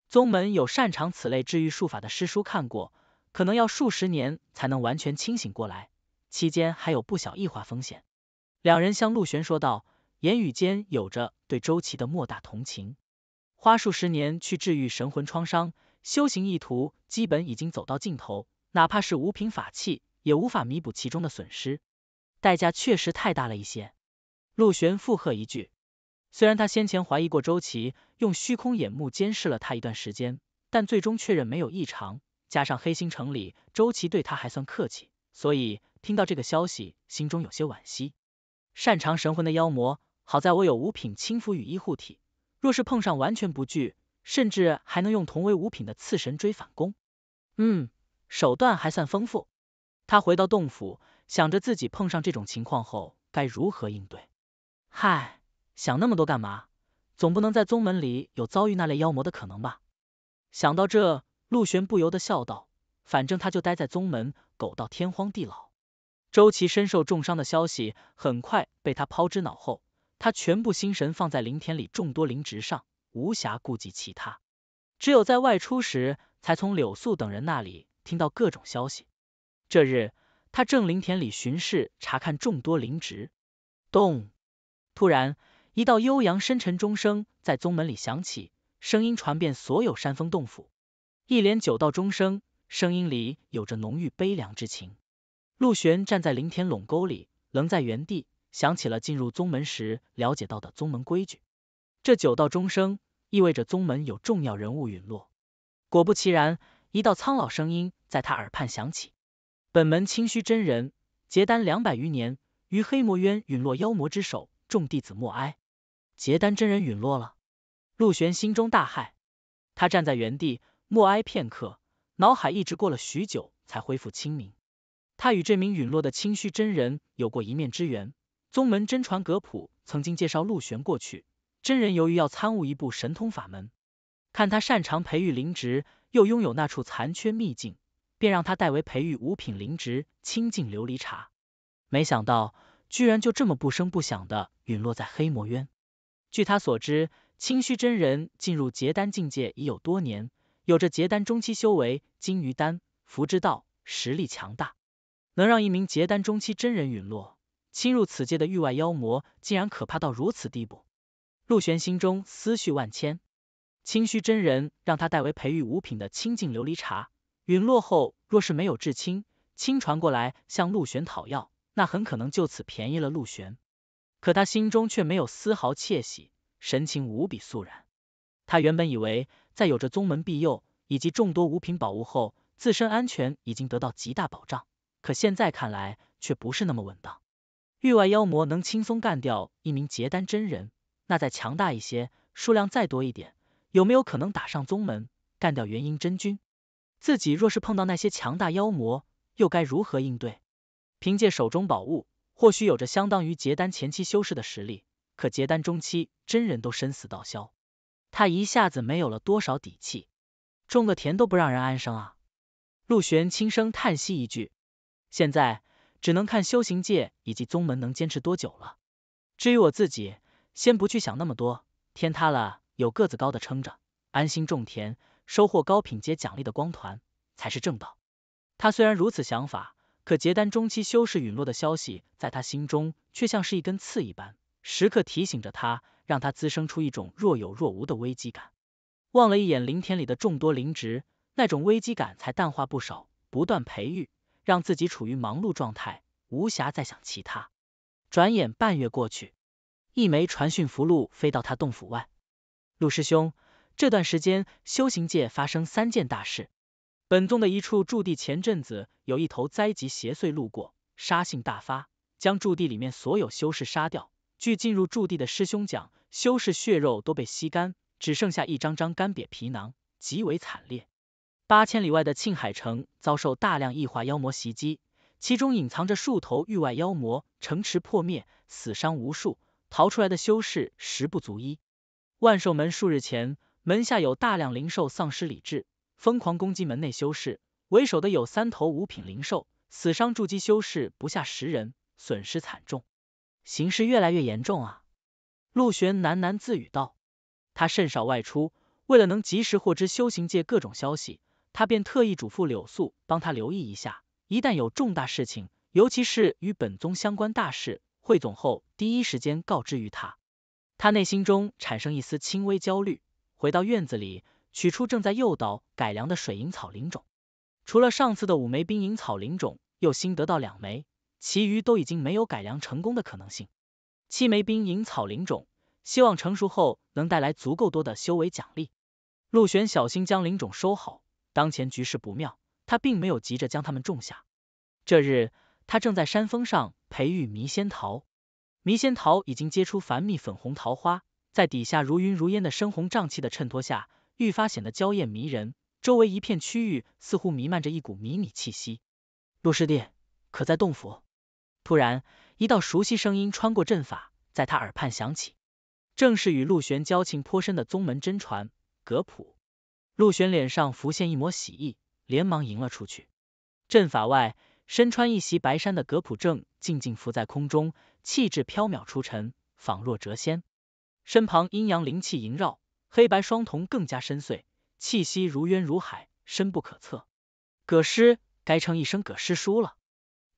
宗门有擅长此类治愈术法的师叔看过，可能要数十年才能完全清醒过来，期间还有不小异化风险。两人向陆玄说道，言语间有着对周琦的莫大同情。花数十年去治愈神魂创伤，修行意图基本已经走到尽头。哪怕是五品法器，也无法弥补其中的损失，代价确实太大了一些。陆玄附和一句，虽然他先前怀疑过周琦用虚空眼目监视了他一段时间，但最终确认没有异常，加上黑心城里周琦对他还算客气，所以听到这个消息，心中有些惋惜。擅长神魂的妖魔，好在我有五品轻浮羽衣护体，若是碰上完全不惧，甚至还能用同为五品的次神追反攻。嗯。手段还算丰富。他回到洞府，想着自己碰上这种情况后该如何应对。嗨，想那么多干嘛？总不能在宗门里有遭遇那类妖魔的可能吧？想到这，陆玄不由得笑道：“反正他就待在宗门，苟到天荒地老。”周琦身受重伤的消息很快被他抛之脑后，他全部心神放在灵田里众多灵植上，无暇顾及其他。只有在外出时，才从柳素等人那里。听到各种消息，这日他正林田里巡视查看众多灵植，咚！突然一道悠扬深沉钟声在宗门里响起，声音传遍所有山峰洞府，一连九道钟声，声音里有着浓郁悲凉之情。陆玄站在林田垄沟里，愣在原地，想起了进入宗门时了解到的宗门规矩，这九道钟声意味着宗门有重要人物陨落，果不其然。一道苍老声音在他耳畔响起：“本门清虚真人结丹两百余年，于黑魔渊陨落妖魔之手，众弟子默哀。结丹真人陨落了。”陆玄心中大骇，他站在原地默哀片刻，脑海一直过了许久才恢复清明。他与这名陨落的清虚真人有过一面之缘，宗门真传格普曾经介绍陆玄过去。真人由于要参悟一部神通法门，看他擅长培育灵植。又拥有那处残缺秘境，便让他代为培育五品灵植清净琉璃茶。没想到，居然就这么不声不响的陨落在黑魔渊。据他所知，清虚真人进入结丹境界已有多年，有着结丹中期修为，金鱼丹，福之道，实力强大，能让一名结丹中期真人陨落，侵入此界的域外妖魔竟然可怕到如此地步。陆玄心中思绪万千。清虚真人让他代为培育五品的清净琉璃茶，陨落后若是没有至亲亲传过来向陆玄讨要，那很可能就此便宜了陆玄。可他心中却没有丝毫窃喜，神情无比肃然。他原本以为在有着宗门庇佑以及众多五品宝物后，自身安全已经得到极大保障，可现在看来却不是那么稳当。域外妖魔能轻松干掉一名结丹真人，那再强大一些，数量再多一点。有没有可能打上宗门，干掉元婴真君？自己若是碰到那些强大妖魔，又该如何应对？凭借手中宝物，或许有着相当于结丹前期修士的实力，可结丹中期真人都生死道消，他一下子没有了多少底气，种个田都不让人安生啊！陆玄轻声叹息一句：“现在只能看修行界以及宗门能坚持多久了。至于我自己，先不去想那么多，天塌了。”有个子高的撑着，安心种田，收获高品阶奖励的光团才是正道。他虽然如此想法，可结丹中期修士陨落的消息，在他心中却像是一根刺一般，时刻提醒着他，让他滋生出一种若有若无的危机感。望了一眼林田里的众多灵植，那种危机感才淡化不少。不断培育，让自己处于忙碌状态，无暇再想其他。转眼半月过去，一枚传讯符箓飞到他洞府外。陆师兄，这段时间修行界发生三件大事。本宗的一处驻地前阵子有一头灾疾邪祟路过，杀性大发，将驻地里面所有修士杀掉。据进入驻地的师兄讲，修士血肉都被吸干，只剩下一张张干瘪皮囊，极为惨烈。八千里外的庆海城遭受大量异化妖魔袭击，其中隐藏着数头域外妖魔，城池破灭，死伤无数，逃出来的修士十不足一。万寿门数日前，门下有大量灵兽丧失理智，疯狂攻击门内修士，为首的有三头五品灵兽，死伤筑基修士不下十人，损失惨重，形势越来越严重。啊！陆玄喃喃自语道：“他甚少外出，为了能及时获知修行界各种消息，他便特意嘱咐柳素帮他留意一下，一旦有重大事情，尤其是与本宗相关大事，汇总后第一时间告知于他。”他内心中产生一丝轻微焦虑，回到院子里，取出正在诱导改良的水银草灵种。除了上次的五枚冰银草灵种，又新得到两枚，其余都已经没有改良成功的可能性。七枚冰银草灵种，希望成熟后能带来足够多的修为奖励。陆玄小心将灵种收好，当前局势不妙，他并没有急着将它们种下。这日，他正在山峰上培育迷仙桃。迷仙桃已经结出繁密粉红桃花，在底下如云如烟的深红瘴气的衬托下，愈发显得娇艳迷人。周围一片区域似乎弥漫着一股迷你气息。陆师弟可在洞府？突然，一道熟悉声音穿过阵法，在他耳畔响起，正是与陆玄交情颇深的宗门真传格普。陆玄脸上浮现一抹喜意，连忙迎了出去。阵法外，身穿一袭白衫的格普正静静浮在空中。气质飘渺出尘，仿若谪仙。身旁阴阳灵气萦绕，黑白双瞳更加深邃，气息如渊如海，深不可测。葛师，该称一声葛师叔了。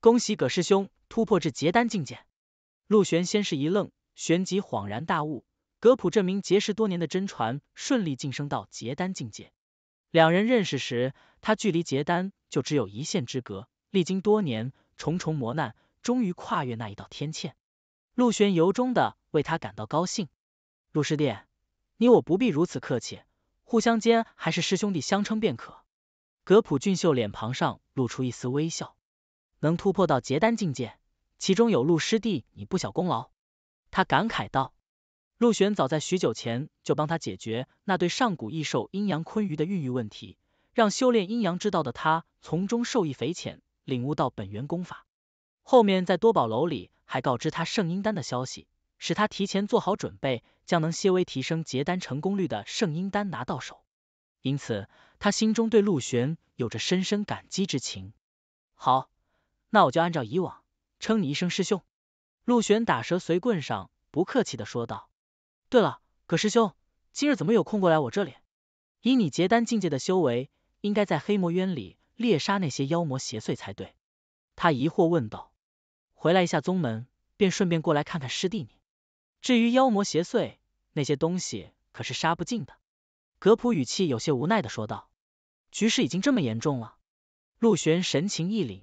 恭喜葛师兄突破至结丹境界。陆玄先是一愣，旋即恍然大悟：葛普这名结识多年的真传，顺利晋升到结丹境界。两人认识时，他距离结丹就只有一线之隔，历经多年重重磨难。终于跨越那一道天堑，陆玄由衷的为他感到高兴。陆师弟，你我不必如此客气，互相间还是师兄弟相称便可。格普俊秀脸庞上露出一丝微笑，能突破到结丹境界，其中有陆师弟你不小功劳。他感慨道，陆玄早在许久前就帮他解决那对上古异兽阴阳鲲鱼的孕育问题，让修炼阴阳之道的他从中受益匪浅，领悟到本源功法。后面在多宝楼里还告知他圣婴丹的消息，使他提前做好准备，将能些微提升结丹成功率的圣婴丹拿到手。因此，他心中对陆玄有着深深感激之情。好，那我就按照以往称你一声师兄。”陆玄打蛇随棍上，不客气的说道。“对了，葛师兄，今日怎么有空过来我这里？以你结丹境界的修为，应该在黑魔渊里猎杀那些妖魔邪祟才对。”他疑惑问道。回来一下宗门，便顺便过来看看师弟你。至于妖魔邪祟那些东西，可是杀不尽的。格普语气有些无奈的说道：“局势已经这么严重了。”陆玄神情一凛：“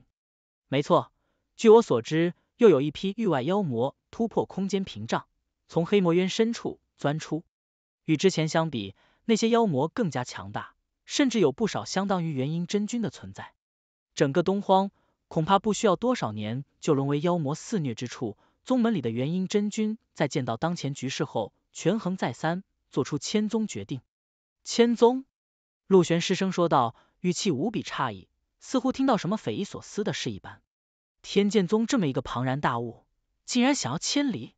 没错，据我所知，又有一批域外妖魔突破空间屏障，从黑魔渊深处钻出。与之前相比，那些妖魔更加强大，甚至有不少相当于元婴真君的存在。整个东荒……”恐怕不需要多少年，就沦为妖魔肆虐之处。宗门里的元婴真君在见到当前局势后，权衡再三，做出千宗决定。千宗，陆玄失声说道，语气无比诧异，似乎听到什么匪夷所思的事一般。天剑宗这么一个庞然大物，竟然想要千里？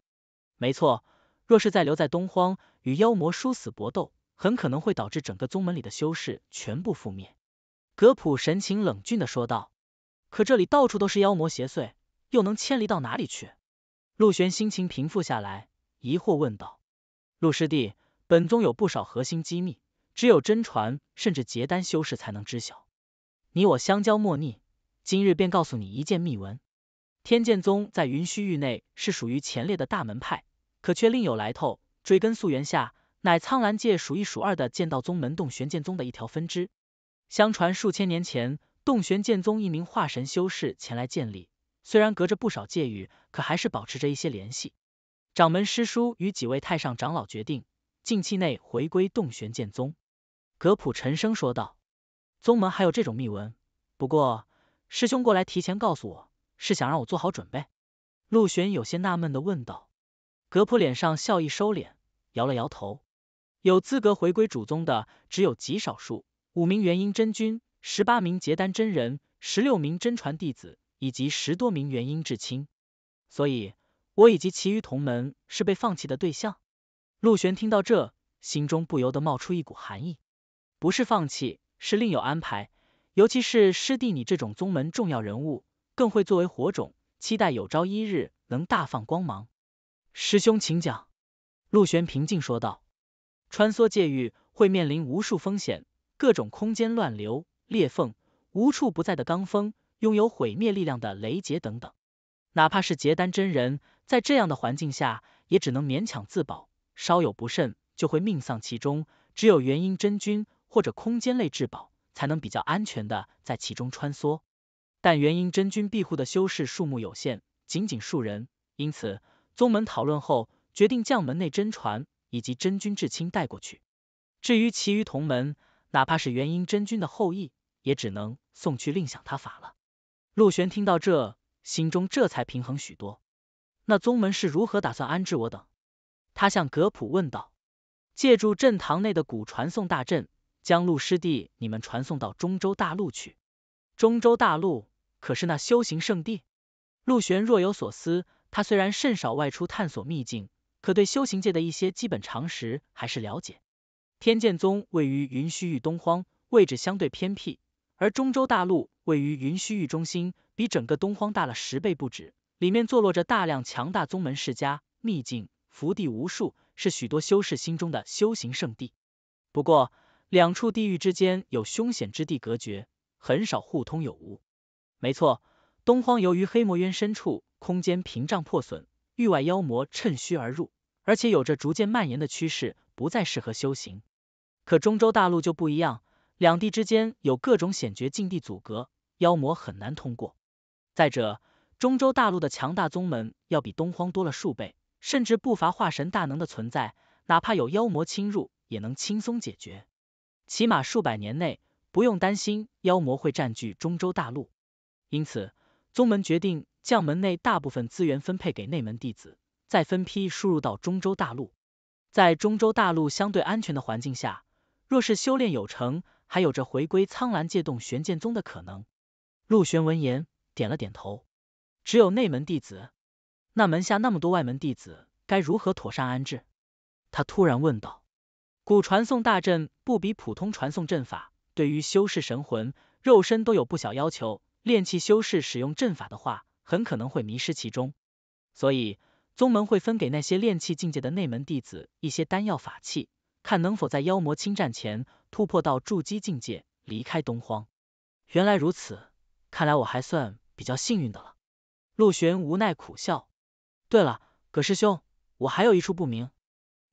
没错，若是再留在东荒与妖魔殊死搏斗，很可能会导致整个宗门里的修士全部覆灭。格普神情冷峻的说道。可这里到处都是妖魔邪祟，又能迁离到哪里去？陆玄心情平复下来，疑惑问道：“陆师弟，本宗有不少核心机密，只有真传甚至结丹修士才能知晓。你我相交莫逆，今日便告诉你一件秘闻。天剑宗在云虚域内是属于前列的大门派，可却另有来头。追根溯源下，乃苍兰界数一数二的剑道宗门——洞玄剑宗的一条分支。相传数千年前。”洞玄剑宗一名化神修士前来见礼，虽然隔着不少界域，可还是保持着一些联系。掌门师叔与几位太上长老决定，近期内回归洞玄剑宗。格普沉声说道：“宗门还有这种秘闻？不过师兄过来提前告诉我，是想让我做好准备？”陆玄有些纳闷的问道。格普脸上笑意收敛，摇了摇头：“有资格回归主宗的，只有极少数，五名元婴真君。”十八名结丹真人，十六名真传弟子，以及十多名元婴至亲，所以我以及其余同门是被放弃的对象。陆玄听到这，心中不由得冒出一股寒意。不是放弃，是另有安排。尤其是师弟你这种宗门重要人物，更会作为火种，期待有朝一日能大放光芒。师兄，请讲。陆玄平静说道：“穿梭界域会面临无数风险，各种空间乱流。”裂缝、无处不在的罡风、拥有毁灭力量的雷劫等等，哪怕是结丹真人，在这样的环境下也只能勉强自保，稍有不慎就会命丧其中。只有元婴真君或者空间类至宝，才能比较安全的在其中穿梭。但元婴真君庇护的修士数目有限，仅仅数人，因此宗门讨论后决定将门内真传以及真君至亲带过去。至于其余同门，哪怕是元婴真君的后裔，也只能送去另想他法了。陆玄听到这，心中这才平衡许多。那宗门是如何打算安置我等？他向格普问道。借助镇堂内的古传送大阵，将陆师弟你们传送到中州大陆去。中州大陆可是那修行圣地。陆玄若有所思。他虽然甚少外出探索秘境，可对修行界的一些基本常识还是了解。天剑宗位于云虚域东荒，位置相对偏僻。而中州大陆位于云虚域中心，比整个东荒大了十倍不止，里面坐落着大量强大宗门世家、秘境、福地无数，是许多修士心中的修行圣地。不过，两处地域之间有凶险之地隔绝，很少互通有无。没错，东荒由于黑魔渊深处空间屏障破损，域外妖魔趁虚而入，而且有着逐渐蔓延的趋势，不再适合修行。可中州大陆就不一样。两地之间有各种险绝禁地阻隔，妖魔很难通过。再者，中州大陆的强大宗门要比东荒多了数倍，甚至不乏化神大能的存在，哪怕有妖魔侵入，也能轻松解决。起码数百年内不用担心妖魔会占据中州大陆。因此，宗门决定将门内大部分资源分配给内门弟子，再分批输入到中州大陆。在中州大陆相对安全的环境下，若是修炼有成，还有着回归苍兰界洞玄剑宗的可能。陆玄闻言点了点头。只有内门弟子，那门下那么多外门弟子，该如何妥善安置？他突然问道。古传送大阵不比普通传送阵法，对于修士神魂、肉身都有不小要求。炼气修士使用阵法的话，很可能会迷失其中。所以，宗门会分给那些炼气境界的内门弟子一些丹药、法器。看能否在妖魔侵占前突破到筑基境界，离开东荒。原来如此，看来我还算比较幸运的了。陆玄无奈苦笑。对了，葛师兄，我还有一处不明。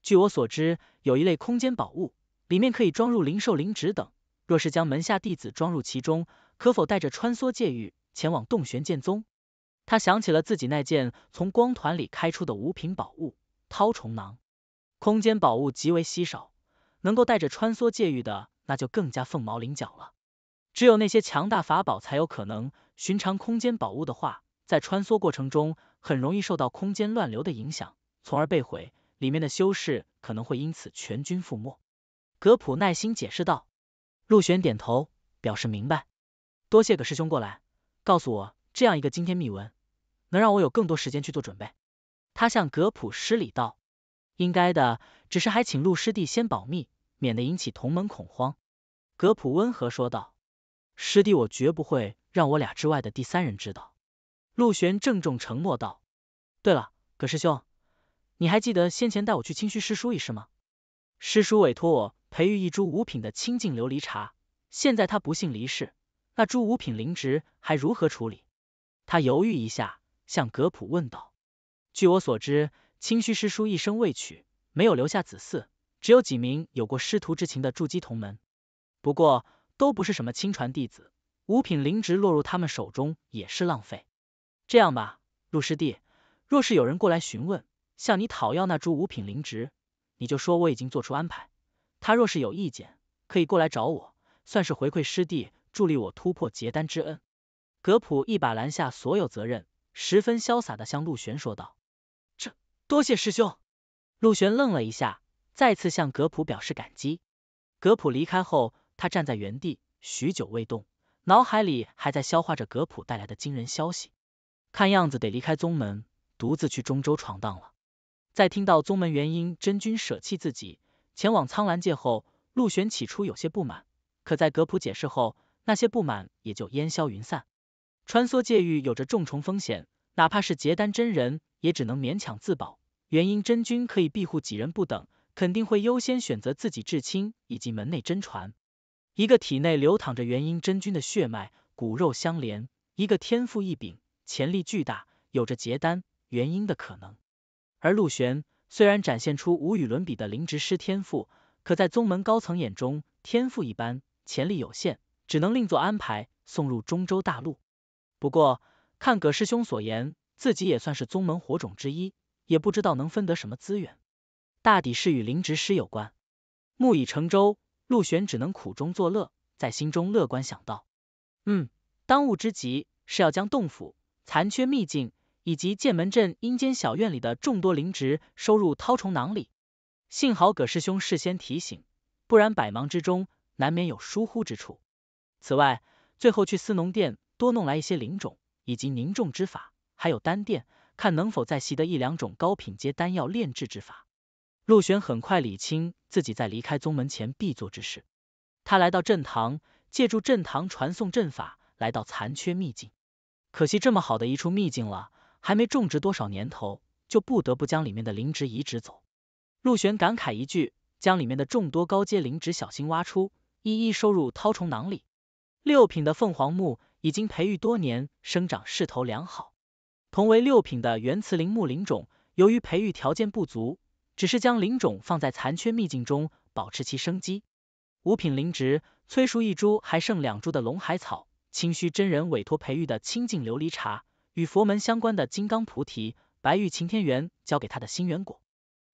据我所知，有一类空间宝物，里面可以装入灵兽灵植等。若是将门下弟子装入其中，可否带着穿梭界域，前往洞玄剑宗？他想起了自己那件从光团里开出的五品宝物，掏虫囊。空间宝物极为稀少，能够带着穿梭界域的那就更加凤毛麟角了。只有那些强大法宝才有可能。寻常空间宝物的话，在穿梭过程中很容易受到空间乱流的影响，从而被毁，里面的修士可能会因此全军覆没。格普耐心解释道。陆玄点头表示明白，多谢葛师兄过来告诉我这样一个惊天秘闻，能让我有更多时间去做准备。他向格普施礼道。应该的，只是还请陆师弟先保密，免得引起同门恐慌。葛普温和说道：“师弟，我绝不会让我俩之外的第三人知道。”陆玄郑重承诺道：“对了，葛师兄，你还记得先前带我去清虚师叔一事吗？师叔委托我培育一株五品的清净琉璃茶，现在他不幸离世，那株五品灵植还如何处理？”他犹豫一下，向葛普问道：“据我所知。”清虚师叔一生未娶，没有留下子嗣，只有几名有过师徒之情的筑基同门，不过都不是什么亲传弟子，五品灵植落入他们手中也是浪费。这样吧，陆师弟，若是有人过来询问，向你讨要那株五品灵植，你就说我已经做出安排。他若是有意见，可以过来找我，算是回馈师弟助力我突破结丹之恩。葛普一把拦下所有责任，十分潇洒的向陆玄说道。多谢师兄。陆玄愣了一下，再次向格普表示感激。格普离开后，他站在原地，许久未动，脑海里还在消化着格普带来的惊人消息。看样子得离开宗门，独自去中州闯荡了。在听到宗门元婴真君舍弃自己，前往苍兰界后，陆玄起初有些不满，可在格普解释后，那些不满也就烟消云散。穿梭界域有着重重风险。哪怕是结丹真人，也只能勉强自保。元婴真君可以庇护几人不等，肯定会优先选择自己至亲以及门内真传。一个体内流淌着元婴真君的血脉，骨肉相连；一个天赋异禀，潜力巨大，有着结丹元婴的可能。而陆玄虽然展现出无与伦比的灵植师天赋，可在宗门高层眼中天赋一般，潜力有限，只能另作安排，送入中州大陆。不过。看葛师兄所言，自己也算是宗门火种之一，也不知道能分得什么资源，大抵是与灵植师有关。木已成舟，陆玄只能苦中作乐，在心中乐观想到：嗯，当务之急是要将洞府残缺秘境以及剑门镇阴间小院里的众多灵植收入掏虫囊里。幸好葛师兄事先提醒，不然百忙之中难免有疏忽之处。此外，最后去司农殿多弄来一些灵种。以及凝重之法，还有丹殿，看能否再习得一两种高品阶丹药炼制之法。陆玄很快理清自己在离开宗门前必做之事。他来到镇堂，借助镇堂传送阵法来到残缺秘境。可惜这么好的一处秘境了，还没种植多少年头，就不得不将里面的灵植移植走。陆玄感慨一句，将里面的众多高阶灵植小心挖出，一一收入掏虫囊里。六品的凤凰木。已经培育多年，生长势头良好。同为六品的原慈林木灵种，由于培育条件不足，只是将灵种放在残缺秘境中，保持其生机。五品灵植催熟一株，还剩两株的龙海草，清虚真人委托培育的清净琉璃茶，与佛门相关的金刚菩提、白玉擎天元交给他的心元果，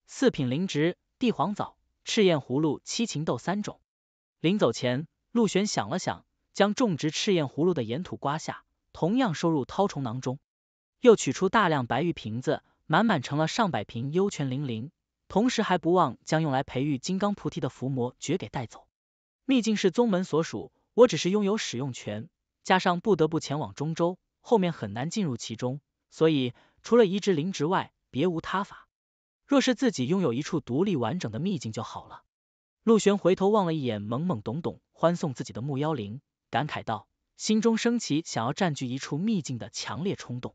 四品灵植地黄枣、赤焰葫芦、七情豆三种。临走前，陆玄想了想。将种植赤焰葫芦的岩土刮下，同样收入掏虫囊中。又取出大量白玉瓶子，满满盛了上百瓶幽泉灵灵，同时还不忘将用来培育金刚菩提的伏魔诀给带走。秘境是宗门所属，我只是拥有使用权，加上不得不前往中州，后面很难进入其中，所以除了移植灵植外，别无他法。若是自己拥有一处独立完整的秘境就好了。陆玄回头望了一眼懵懵懂懂欢送自己的木妖灵。感慨道，心中升起想要占据一处秘境的强烈冲动。